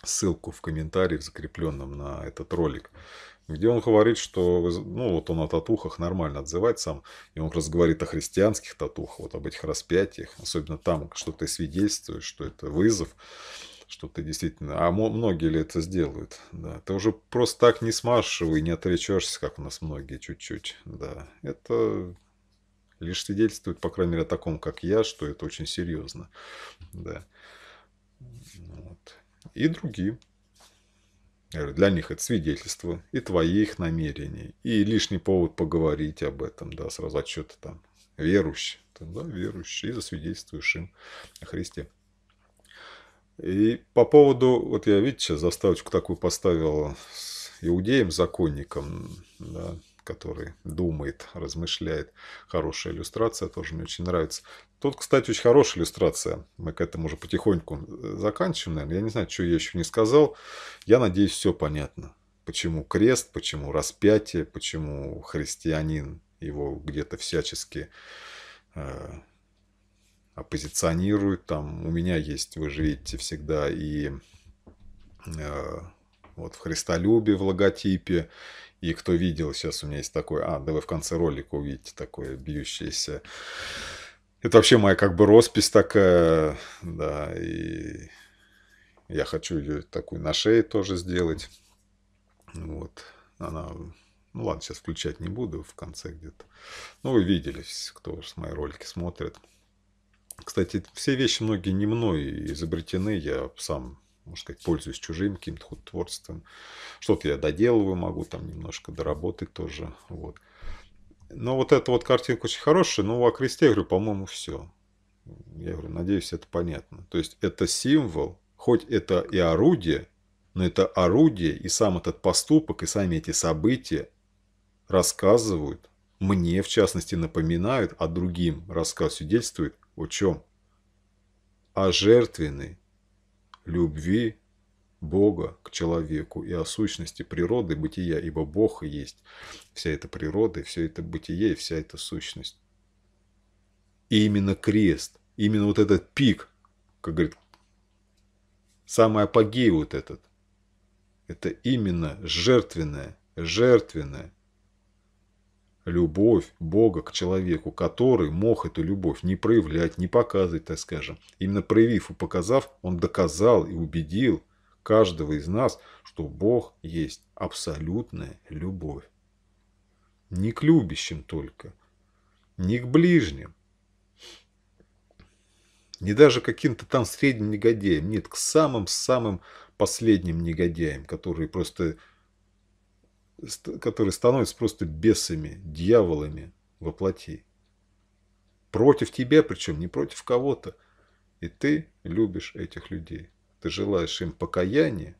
ссылку в комментарии, в закрепленном на этот ролик, где он говорит, что, ну, вот он о татухах нормально отзывает сам, и он как раз говорит о христианских татухах, вот об этих распятиях, особенно там, что ты свидетельствуешь, что это вызов, что ты действительно... А многие ли это сделают? Да. Ты уже просто так не смашивай, не отречешься, как у нас многие чуть-чуть. Да. Это лишь свидетельствует, по крайней мере, о таком, как я, что это очень серьезно. Да и другим. Для них это свидетельство и твоих намерений, и лишний повод поговорить об этом, да, сразу отчета там верующий, ты, да, верующий, и засвидетельствуешь им о Христе. И по поводу, вот я, видите, сейчас заставочку такую поставил с иудеем, законником, да, который думает, размышляет. Хорошая иллюстрация, тоже мне очень нравится. Тут, кстати, очень хорошая иллюстрация. Мы к этому уже потихоньку э, заканчиваем, наверное. Я не знаю, что я еще не сказал. Я надеюсь, все понятно. Почему крест, почему распятие, почему христианин его где-то всячески э, оппозиционируют. Там у меня есть, вы же видите, всегда и э, вот в христолюбии в логотипе, и кто видел, сейчас у меня есть такой, а, да вы в конце ролика увидите такое бьющееся. Это вообще моя как бы роспись такая, да, и я хочу ее такую на шее тоже сделать. Вот, она, ну ладно, сейчас включать не буду в конце где-то. Ну, вы видели, кто с мои ролики смотрит. Кстати, все вещи многие не мной изобретены, я сам можно сказать, пользуюсь чужим каким-то творчеством. Что-то я доделываю, могу там немножко доработать тоже. Вот. Но вот эта вот картинка очень хорошая. Ну, о кресте, я говорю, по-моему, все. Я говорю, надеюсь, это понятно. То есть, это символ, хоть это и орудие, но это орудие и сам этот поступок, и сами эти события рассказывают, мне, в частности, напоминают, а другим рассказ свидетельствует о чем? О жертвенной любви Бога к человеку и о сущности природы бытия, ибо Бог есть вся эта природа, и все это бытие и вся эта сущность. И именно крест, именно вот этот пик, как говорит, самый апогей вот этот, это именно жертвенное, жертвенное любовь Бога к человеку, который мог эту любовь не проявлять, не показывать, так скажем. Именно проявив и показав, он доказал и убедил каждого из нас, что Бог есть абсолютная любовь. Не к любящим только, не к ближним, не даже каким-то там средним негодяем, нет, к самым-самым последним негодяям, которые просто которые становятся просто бесами, дьяволами во плоти. Против тебя, причем не против кого-то. И ты любишь этих людей. Ты желаешь им покаяния.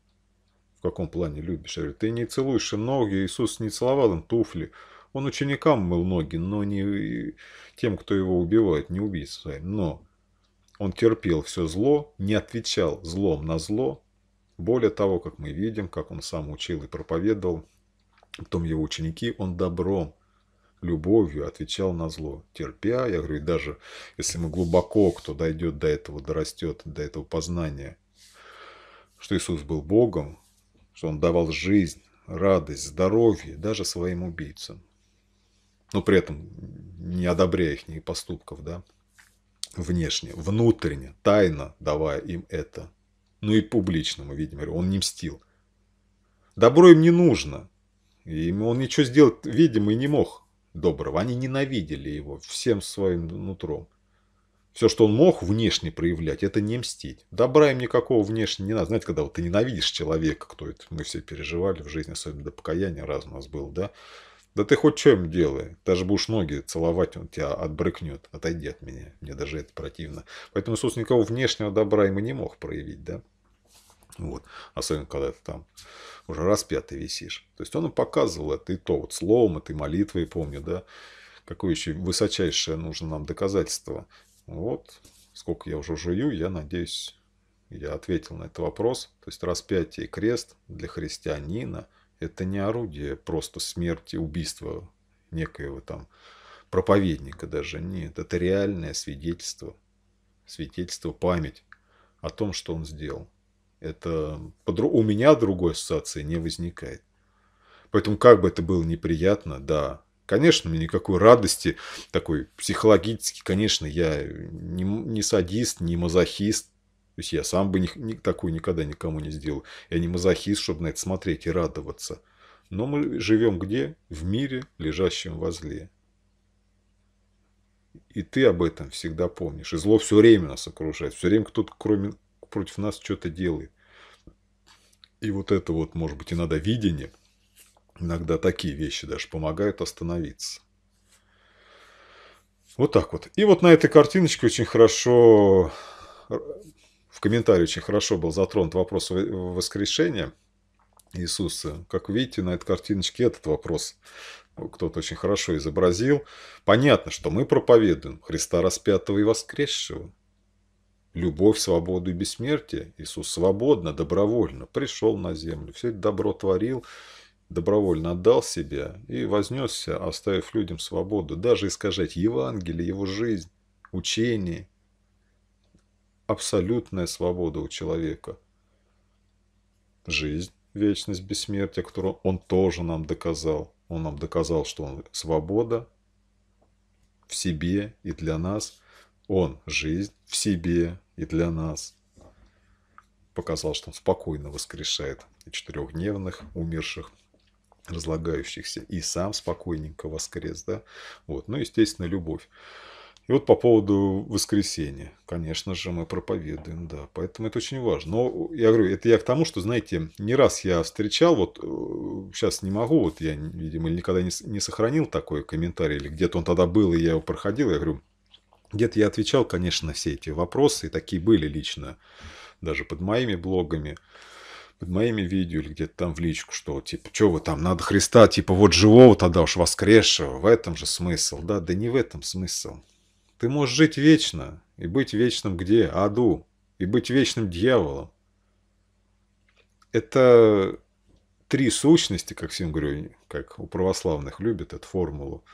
В каком плане любишь? Я говорю, ты не целуешь им ноги. Иисус не целовал им туфли. Он ученикам мыл ноги, но не тем, кто его убивает, не убийцам своим. Но он терпел все зло, не отвечал злом на зло. Более того, как мы видим, как он сам учил и проповедовал, Потом его ученики он добром, любовью отвечал на зло, терпя. Я говорю, даже если мы глубоко, кто дойдет до этого, дорастет до этого познания, что Иисус был Богом, что Он давал жизнь, радость, здоровье даже своим убийцам. Но при этом не одобряя их ни поступков, да, внешне, внутренне, тайно давая им это. Ну и публично мы видим, он не мстил. Добро им не нужно – и он ничего сделать, видимо, и не мог доброго. Они ненавидели его всем своим нутром. Все, что он мог внешне проявлять, это не мстить. Добра им никакого внешне не надо. Знаете, когда вот ты ненавидишь человека, кто это, мы все переживали в жизни, особенно до покаяния раз у нас был, да? Да ты хоть что им делай. Даже будешь ноги целовать, он тебя отбрыкнет. Отойди от меня. Мне даже это противно. Поэтому Иисус никого внешнего добра ему не мог проявить, да? Вот. Особенно, когда ты там уже распятый висишь. То есть, он показывал это и то вот словом, этой молитвой, помню, да. Какое еще высочайшее нужно нам доказательство. Вот, сколько я уже жую, я надеюсь, я ответил на этот вопрос. То есть, распятие и крест для христианина – это не орудие просто смерти, убийства некоего там проповедника даже. Нет, это реальное свидетельство, свидетельство, память о том, что он сделал. Это у меня другой ассоциации не возникает. Поэтому как бы это было неприятно, да, конечно, мне никакой радости такой психологически, конечно, я не, не садист, не мазохист, то есть я сам бы ни, ни, такую никогда никому не сделал. Я не мазохист, чтобы на это смотреть и радоваться. Но мы живем где? В мире, лежащем возле. И ты об этом всегда помнишь. И зло все время нас окружает. Все время кто-то, кроме против нас что-то делает. И вот это вот, может быть, иногда видение, иногда такие вещи даже помогают остановиться. Вот так вот. И вот на этой картиночке очень хорошо, в комментарии очень хорошо был затронут вопрос воскрешения Иисуса. Как видите, на этой картиночке этот вопрос кто-то очень хорошо изобразил. Понятно, что мы проповедуем Христа распятого и воскресшего любовь, свободу и бессмертие. Иисус свободно, добровольно пришел на землю, все это добро творил, добровольно отдал себя и вознесся, оставив людям свободу. Даже искажать Евангелие, его жизнь, учение. Абсолютная свобода у человека. Жизнь, вечность, бессмертие, которую он тоже нам доказал. Он нам доказал, что он свобода в себе и для нас. Он жизнь в себе и для нас. Показал, что он спокойно воскрешает четырехдневных умерших, разлагающихся, и сам спокойненько воскрес. Да? Вот. Ну, естественно, любовь. И вот по поводу воскресения. Конечно же, мы проповедуем, да. Поэтому это очень важно. Но я говорю, это я к тому, что, знаете, не раз я встречал, вот э, сейчас не могу, вот я, видимо, никогда не, не сохранил такой комментарий, или где-то он тогда был, и я его проходил, я говорю, где-то я отвечал, конечно, на все эти вопросы, и такие были лично, даже под моими блогами, под моими видео или где-то там в личку, что типа, что вы там, надо Христа, типа, вот живого тогда уж воскресшего, в этом же смысл, да, да не в этом смысл. Ты можешь жить вечно, и быть вечным где? Аду, и быть вечным дьяволом. Это три сущности, как всем говорю, как у православных любят эту формулу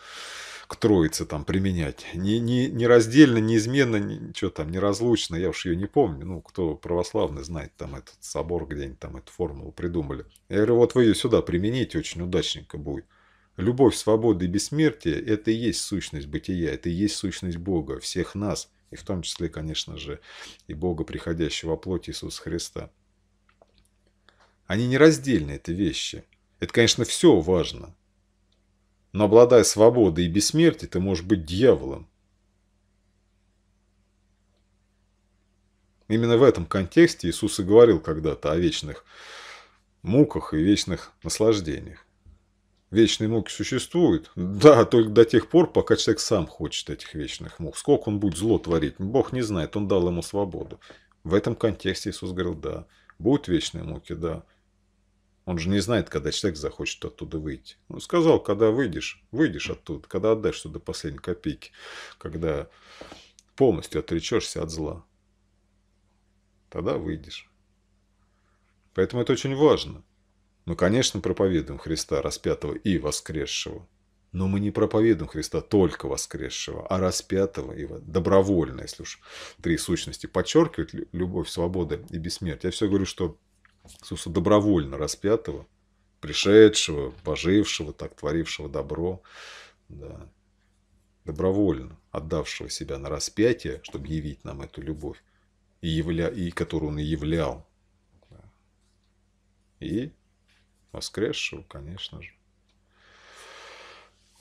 к троице там применять. Не, не, не раздельно, неизменно, что там, неразлучно, я уж ее не помню. Ну, кто православный знает, там этот собор где-нибудь там эту формулу придумали. Я говорю, вот вы ее сюда примените, очень удачненько будет. Любовь, свобода и бессмертие – это и есть сущность бытия, это и есть сущность Бога, всех нас, и в том числе, конечно же, и Бога, приходящего во плоти Иисуса Христа. Они не нераздельны, эти вещи. Это, конечно, все важно. Но обладая свободой и бессмертием, ты можешь быть дьяволом. Именно в этом контексте Иисус и говорил когда-то о вечных муках и вечных наслаждениях. Вечные муки существуют? Да, только до тех пор, пока человек сам хочет этих вечных мук. Сколько он будет зло творить, Бог не знает, он дал ему свободу. В этом контексте Иисус говорил, да, будут вечные муки, да. Он же не знает, когда человек захочет оттуда выйти. Он сказал, когда выйдешь, выйдешь оттуда, когда отдашь туда последней копейки, когда полностью отречешься от зла. Тогда выйдешь. Поэтому это очень важно. Мы, ну, конечно, проповедуем Христа распятого и воскресшего. Но мы не проповедуем Христа только воскресшего, а распятого и добровольно, если уж три сущности подчеркивают любовь, свобода и бессмертие. Я все говорю, что Иисуса добровольно распятого, пришедшего, пожившего, так творившего добро, да, добровольно отдавшего себя на распятие, чтобы явить нам эту любовь, и, явля... и которую он и являл. И воскресшего, конечно же.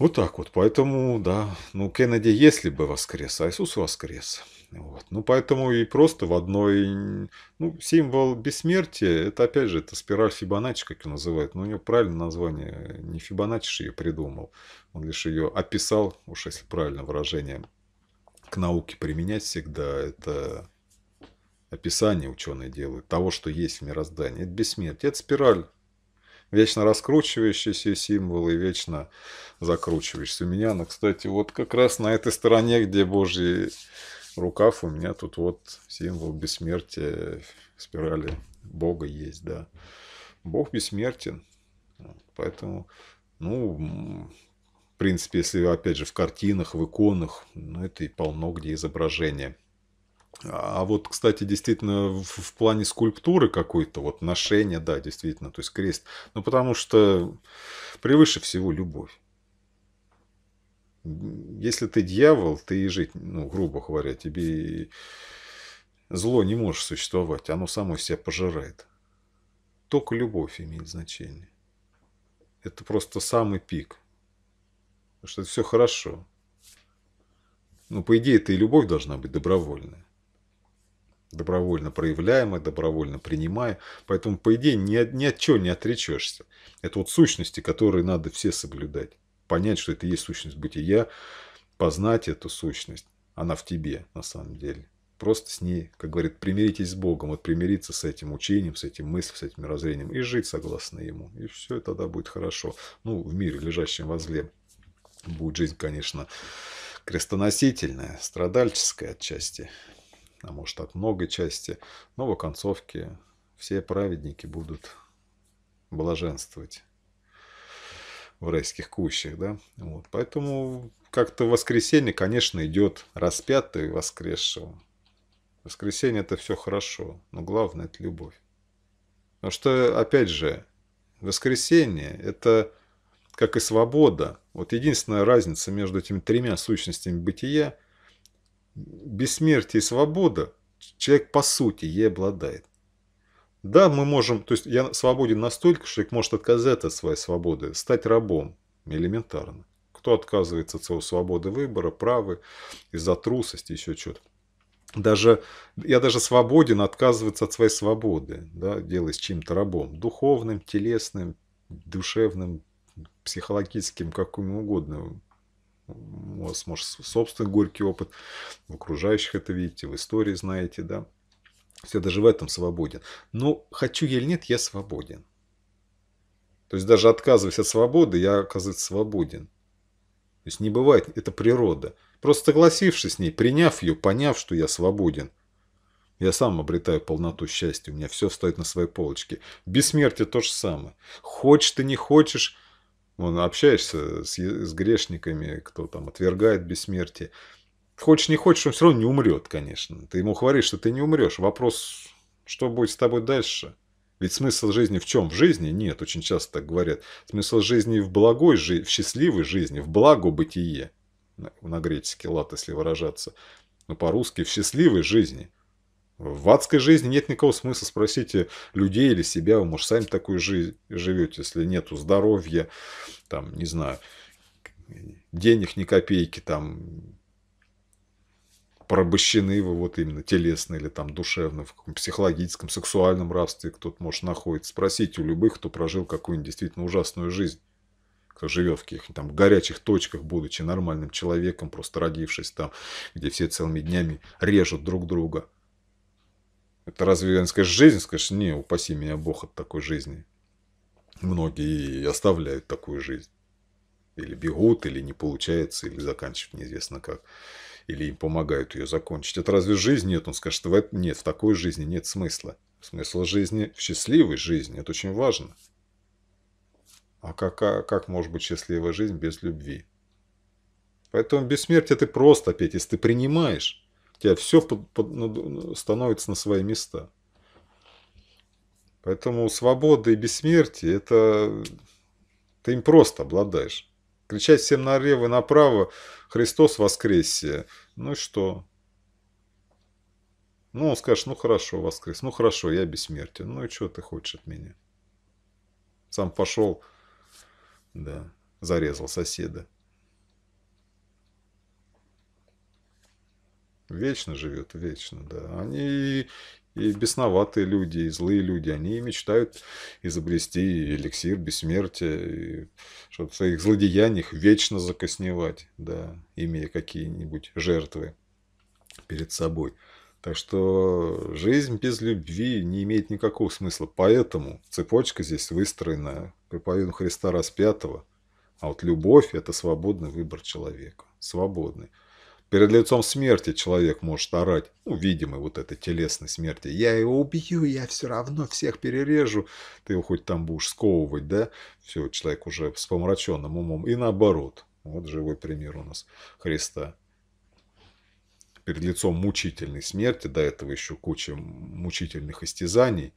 Вот так вот. Поэтому, да, ну, Кеннеди, если бы воскрес, а Иисус воскрес. Вот. Ну, поэтому и просто в одной... Ну, символ бессмертия, это, опять же, это спираль Фибоначчи, как ее называют. Но ну, у нее правильное название. Не Фибоначчи ее придумал. Он лишь ее описал, уж если правильно выражение к науке применять всегда, это описание ученые делают того, что есть в мироздании. Это бессмертие, это спираль вечно раскручивающиеся символы, вечно закручиваешься. У меня, ну, кстати, вот как раз на этой стороне, где Божий рукав, у меня тут вот символ бессмертия спирали Бога есть, да. Бог бессмертен, поэтому, ну, в принципе, если, опять же, в картинах, в иконах, ну, это и полно где изображения. А вот, кстати, действительно, в, в плане скульптуры какой-то, вот ношения, да, действительно, то есть крест. Ну, потому что превыше всего любовь. Если ты дьявол, ты и жить, ну, грубо говоря, тебе зло не может существовать, оно само себя пожирает. Только любовь имеет значение. Это просто самый пик. Потому что это все хорошо. Ну, по идее, это и любовь должна быть добровольная добровольно проявляемое, добровольно принимая. Поэтому, по идее, ни от, ни от чего не отречешься. Это вот сущности, которые надо все соблюдать. Понять, что это есть сущность бытия, познать эту сущность. Она в тебе, на самом деле. Просто с ней, как говорит, примиритесь с Богом, вот примириться с этим учением, с этим мыслью, с этим мирозрением и жить согласно ему. И все, тогда будет хорошо. Ну, в мире, лежащем возле, будет жизнь, конечно, крестоносительная, страдальческая отчасти а может от многой части, но в оконцовке все праведники будут блаженствовать в райских кущах, да, вот, поэтому как-то воскресенье, конечно, идет распятый воскресшего. Воскресенье это все хорошо, но главное это любовь. Потому что, опять же, воскресенье это как и свобода. Вот единственная разница между этими тремя сущностями бытия бессмертие и свобода человек по сути ей обладает. Да, мы можем, то есть я свободен настолько, что человек может отказаться от своей свободы, стать рабом, элементарно. Кто отказывается от своего свободы выбора, правы, из-за трусости, еще что-то. Даже, я даже свободен отказываться от своей свободы, да, делаясь чем-то рабом, духовным, телесным, душевным, психологическим, каким угодно у вас, может, собственный горький опыт, в окружающих это видите, в истории знаете, да. все даже в этом свободен. Но ну, хочу я или нет, я свободен. То есть даже отказываясь от свободы, я, оказывается, свободен. То есть не бывает, это природа. Просто согласившись с ней, приняв ее, поняв, что я свободен, я сам обретаю полноту счастья, у меня все стоит на своей полочке. Бессмертие то же самое. Хочешь ты, не хочешь, он общаешься с, с грешниками, кто там отвергает бессмертие. Хочешь, не хочешь, он все равно не умрет, конечно. Ты ему говоришь, что ты не умрешь. Вопрос, что будет с тобой дальше? Ведь смысл жизни в чем? В жизни? Нет, очень часто так говорят. Смысл жизни в благой, в счастливой жизни, в благо бытие. На греческий лад, если выражаться. Но по-русски в счастливой жизни – в адской жизни нет никакого смысла. Спросите людей или себя, вы, может, сами такую жизнь живете, если нету здоровья, там, не знаю, денег ни копейки, там, порабощены вы вот именно телесно или там душевно, в психологическом, сексуальном рабстве кто-то, может, находится. Спросите у любых, кто прожил какую-нибудь действительно ужасную жизнь кто живет в каких-нибудь там горячих точках, будучи нормальным человеком, просто родившись там, где все целыми днями режут друг друга. Это разве она скажет жизнь? Скажешь, не, упаси меня Бог от такой жизни. Многие оставляют такую жизнь. Или бегут, или не получается, или заканчивают неизвестно как. Или им помогают ее закончить. Это разве жизнь? Нет, он скажет, в это... нет, в такой жизни нет смысла. Смысл жизни в счастливой жизни. Это очень важно. А как, а как может быть счастливая жизнь без любви? Поэтому бессмертие ты просто опять, если ты принимаешь тебя все под, под, становится на свои места. Поэтому свобода и бессмертие, это ты им просто обладаешь. Кричать всем налево и направо, Христос воскресе. Ну и что? Ну, он скажет, ну хорошо, воскрес. Ну хорошо, я бессмертен. Ну и что ты хочешь от меня? Сам пошел, да, зарезал соседа. Вечно живет, вечно, да. Они и бесноватые люди, и злые люди, они мечтают изобрести эликсир бессмертия, чтобы в своих злодеяниях вечно закосневать, да, имея какие-нибудь жертвы перед собой. Так что жизнь без любви не имеет никакого смысла. Поэтому цепочка здесь выстроена проповедом Христа распятого. А вот любовь – это свободный выбор человека. Свободный. Перед лицом смерти человек может орать, ну, видимой вот этой телесной смерти. Я его убью, я все равно всех перережу. Ты его хоть там будешь сковывать, да? Все, человек уже с помраченным умом. И наоборот. Вот живой пример у нас Христа. Перед лицом мучительной смерти, до этого еще куча мучительных истязаний,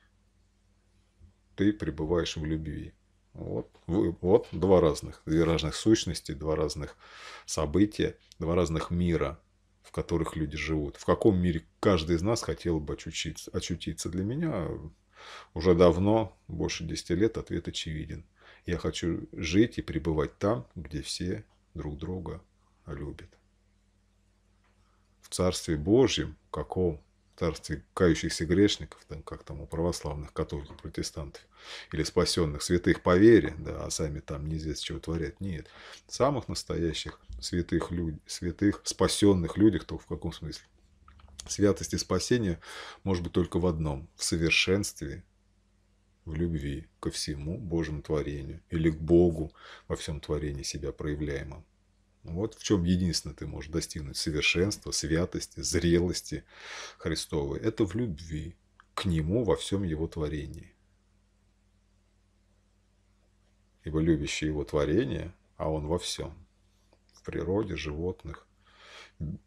ты пребываешь в любви. Вот, вот два разных, две разных сущности, два разных события, два разных мира, в которых люди живут. В каком мире каждый из нас хотел бы очутиться? очутиться. Для меня уже давно, больше 10 лет, ответ очевиден. Я хочу жить и пребывать там, где все друг друга любят. В Царстве Божьем, каком царстве кающихся грешников, там, как там у православных, католиков, протестантов, или спасенных святых по вере, да, а сами там неизвестно чего творят. Нет, самых настоящих святых, люд... святых спасенных людей, кто в каком смысле? Святость и спасение может быть только в одном – в совершенстве, в любви ко всему Божьему творению или к Богу во всем творении себя проявляемому. Вот в чем единственное ты можешь достигнуть совершенства, святости, зрелости Христовой. Это в любви к Нему во всем Его творении. Ибо любящий Его творение, а Он во всем, в природе, животных,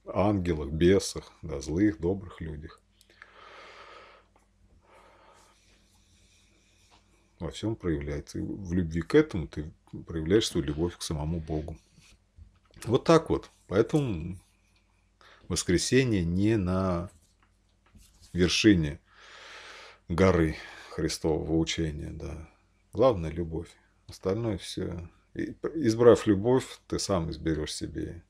ангелах, бесах, да, злых, добрых людях, во всем проявляется. И в любви к этому ты проявляешь свою любовь к самому Богу. Вот так вот. Поэтому воскресенье не на вершине горы Христового учения, да. Главное – любовь. Остальное все. Избрав любовь, ты сам изберешь себе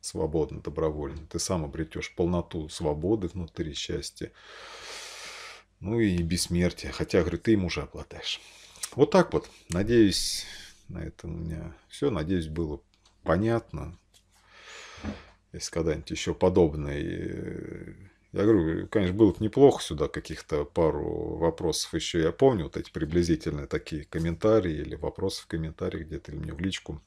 свободно, добровольно. Ты сам обретешь полноту свободы внутри, счастья. Ну и бессмертие. Хотя, говорю, ты им уже обладаешь. Вот так вот. Надеюсь, на этом у меня все. Надеюсь, было понятно. Если когда-нибудь еще подобное. Э, я говорю, конечно, было бы неплохо сюда каких-то пару вопросов еще. Я помню вот эти приблизительные такие комментарии или вопросы в комментариях где-то или мне в личку.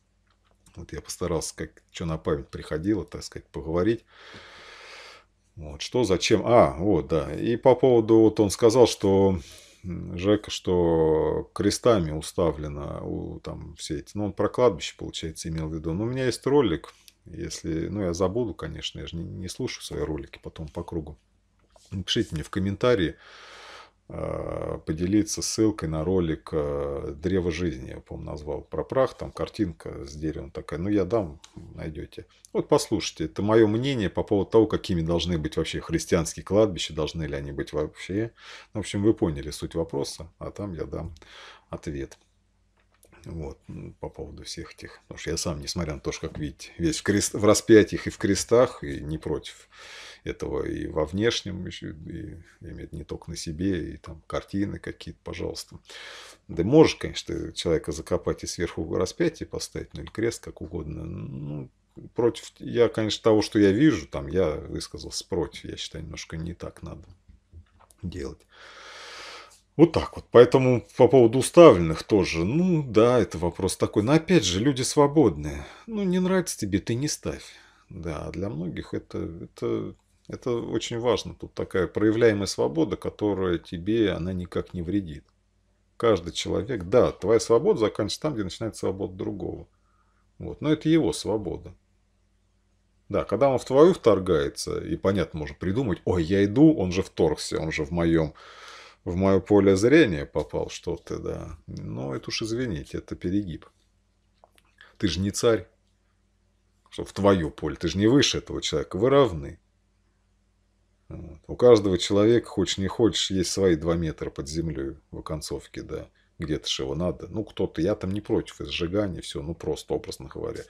Вот я постарался, как что на память приходило, так сказать, поговорить. Вот, что, зачем? А, вот, да. И по поводу, вот он сказал, что Жека, что крестами уставлено у, там все эти... Ну, он про кладбище, получается, имел в виду. Но у меня есть ролик, если... Ну, я забуду, конечно, я же не, не слушаю свои ролики потом по кругу. Напишите мне в комментарии, Э, поделиться ссылкой на ролик э, «Древо жизни», я, по-моему, назвал, про прах, там картинка с деревом такая. Ну, я дам, найдете. Вот послушайте, это мое мнение по поводу того, какими должны быть вообще христианские кладбища, должны ли они быть вообще. Ну, в общем, вы поняли суть вопроса, а там я дам ответ. Вот, по поводу всех этих. Потому что я сам, несмотря на то, что, как видите, весь в, крест, в распятиях и в крестах, и не против этого и во внешнем еще, и, и не только на себе, и там картины какие-то, пожалуйста. Да можешь, конечно, человека закопать и сверху распятие поставить, ну или крест, как угодно. Ну, против, я, конечно, того, что я вижу, там я высказался против, я считаю, немножко не так надо делать. Вот так вот. Поэтому по поводу уставленных тоже. Ну да, это вопрос такой. Но опять же, люди свободные. Ну не нравится тебе, ты не ставь. Да, для многих это, это это очень важно. Тут такая проявляемая свобода, которая тебе, она никак не вредит. Каждый человек, да, твоя свобода заканчивается там, где начинается свобода другого. Вот. Но это его свобода. Да, когда он в твою вторгается, и понятно, можно придумать, ой, я иду, он же вторгся, он же в моем в мое поле зрения попал, что то да. Но это уж извините, это перегиб. Ты же не царь, что в твое поле, ты же не выше этого человека, вы равны. Вот. У каждого человека, хочешь не хочешь, есть свои два метра под землей в оконцовке, да. Где-то же его надо. Ну, кто-то, я там не против изжигания, все, ну, просто, образно говоря.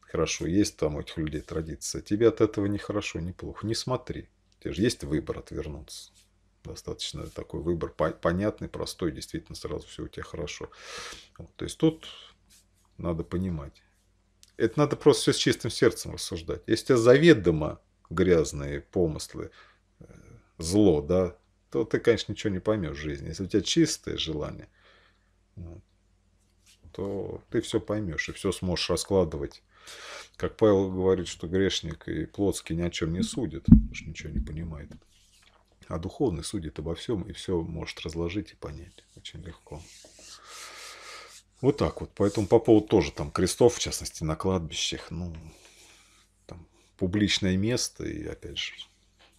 Хорошо, есть там у этих людей традиция. Тебе от этого не хорошо, не плохо. Не смотри. Тебе же есть выбор отвернуться. Достаточно такой выбор понятный, простой, действительно сразу все у тебя хорошо. Вот. То есть тут надо понимать. Это надо просто все с чистым сердцем рассуждать. Если тебя заведомо грязные помыслы, э, зло, да, то ты, конечно, ничего не поймешь в жизни. Если у тебя чистое желание, ну, то ты все поймешь и все сможешь раскладывать. Как Павел говорит, что грешник и плотский ни о чем не судит, потому что ничего не понимает. А духовный судит обо всем и все может разложить и понять очень легко. Вот так вот. Поэтому по поводу тоже там крестов, в частности, на кладбищах, ну, публичное место, и опять же,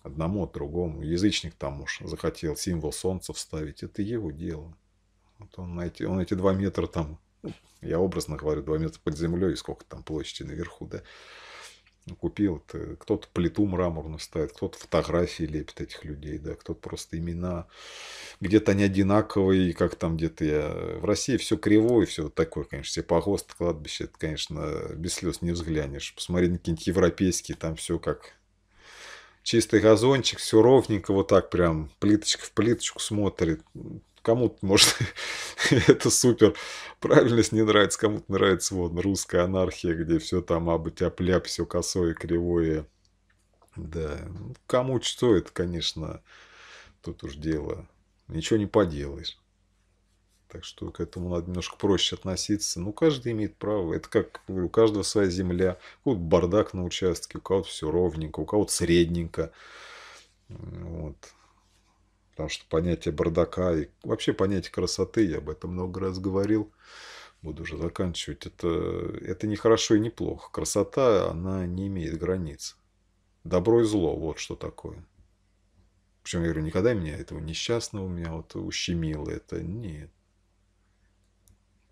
одному, другому. Язычник там уж захотел символ солнца вставить, это его дело. Вот он, эти, он эти два метра там, я образно говорю, два метра под землей, и сколько там площади наверху, да, купил, э, кто-то плиту мраморную ставит, кто-то фотографии лепит этих людей, да, кто-то просто имена. Где-то не одинаковые, как там где-то я... Э, в России все кривое, все вот такое, конечно, все погост, кладбище, это, конечно, без слез не взглянешь. Посмотри на какие-нибудь европейские, там все как чистый газончик, все ровненько, вот так прям плиточка в плиточку смотрит кому-то, может, это супер правильность не нравится, кому-то нравится вот русская анархия, где все там абы тяп все косое, кривое. Да, ну, кому что, это, конечно, тут уж дело. Ничего не поделаешь. Так что к этому надо немножко проще относиться. Ну, каждый имеет право. Это как у каждого своя земля. Вот бардак на участке, у кого-то все ровненько, у кого-то средненько. Вот. Потому что понятие бардака и вообще понятие красоты, я об этом много раз говорил, буду уже заканчивать, это, это не хорошо и не плохо. Красота, она не имеет границ. Добро и зло, вот что такое. Причем я говорю, никогда меня этого несчастного меня вот ущемило. Это нет.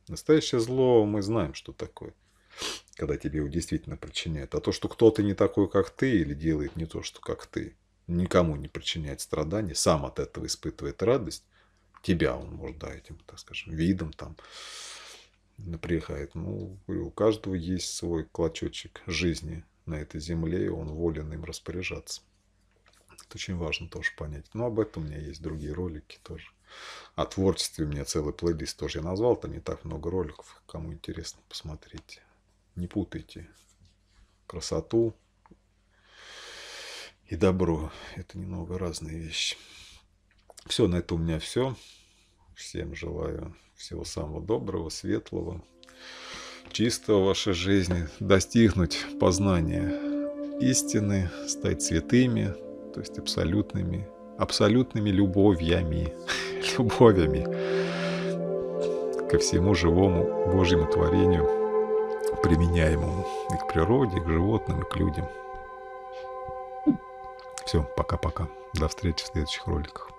Настоящее зло мы знаем, что такое. Когда тебе его действительно причиняют. А то, что кто-то не такой, как ты, или делает не то, что как ты – никому не причиняет страданий, сам от этого испытывает радость, тебя он может, да, этим, так скажем, видом там напрягает. Ну, у каждого есть свой клочочек жизни на этой земле, и он волен им распоряжаться. Это очень важно тоже понять. Но ну, об этом у меня есть другие ролики тоже. О творчестве у меня целый плейлист тоже я назвал. Там не так много роликов. Кому интересно, посмотрите. Не путайте красоту и добро. Это немного разные вещи. Все, на это у меня все. Всем желаю всего самого доброго, светлого, чистого в вашей жизни, достигнуть познания истины, стать святыми, то есть абсолютными, абсолютными любовьями, любовями ко всему живому Божьему творению, применяемому и к природе, и к животным, и к людям. Все, пока-пока. До встречи в следующих роликах.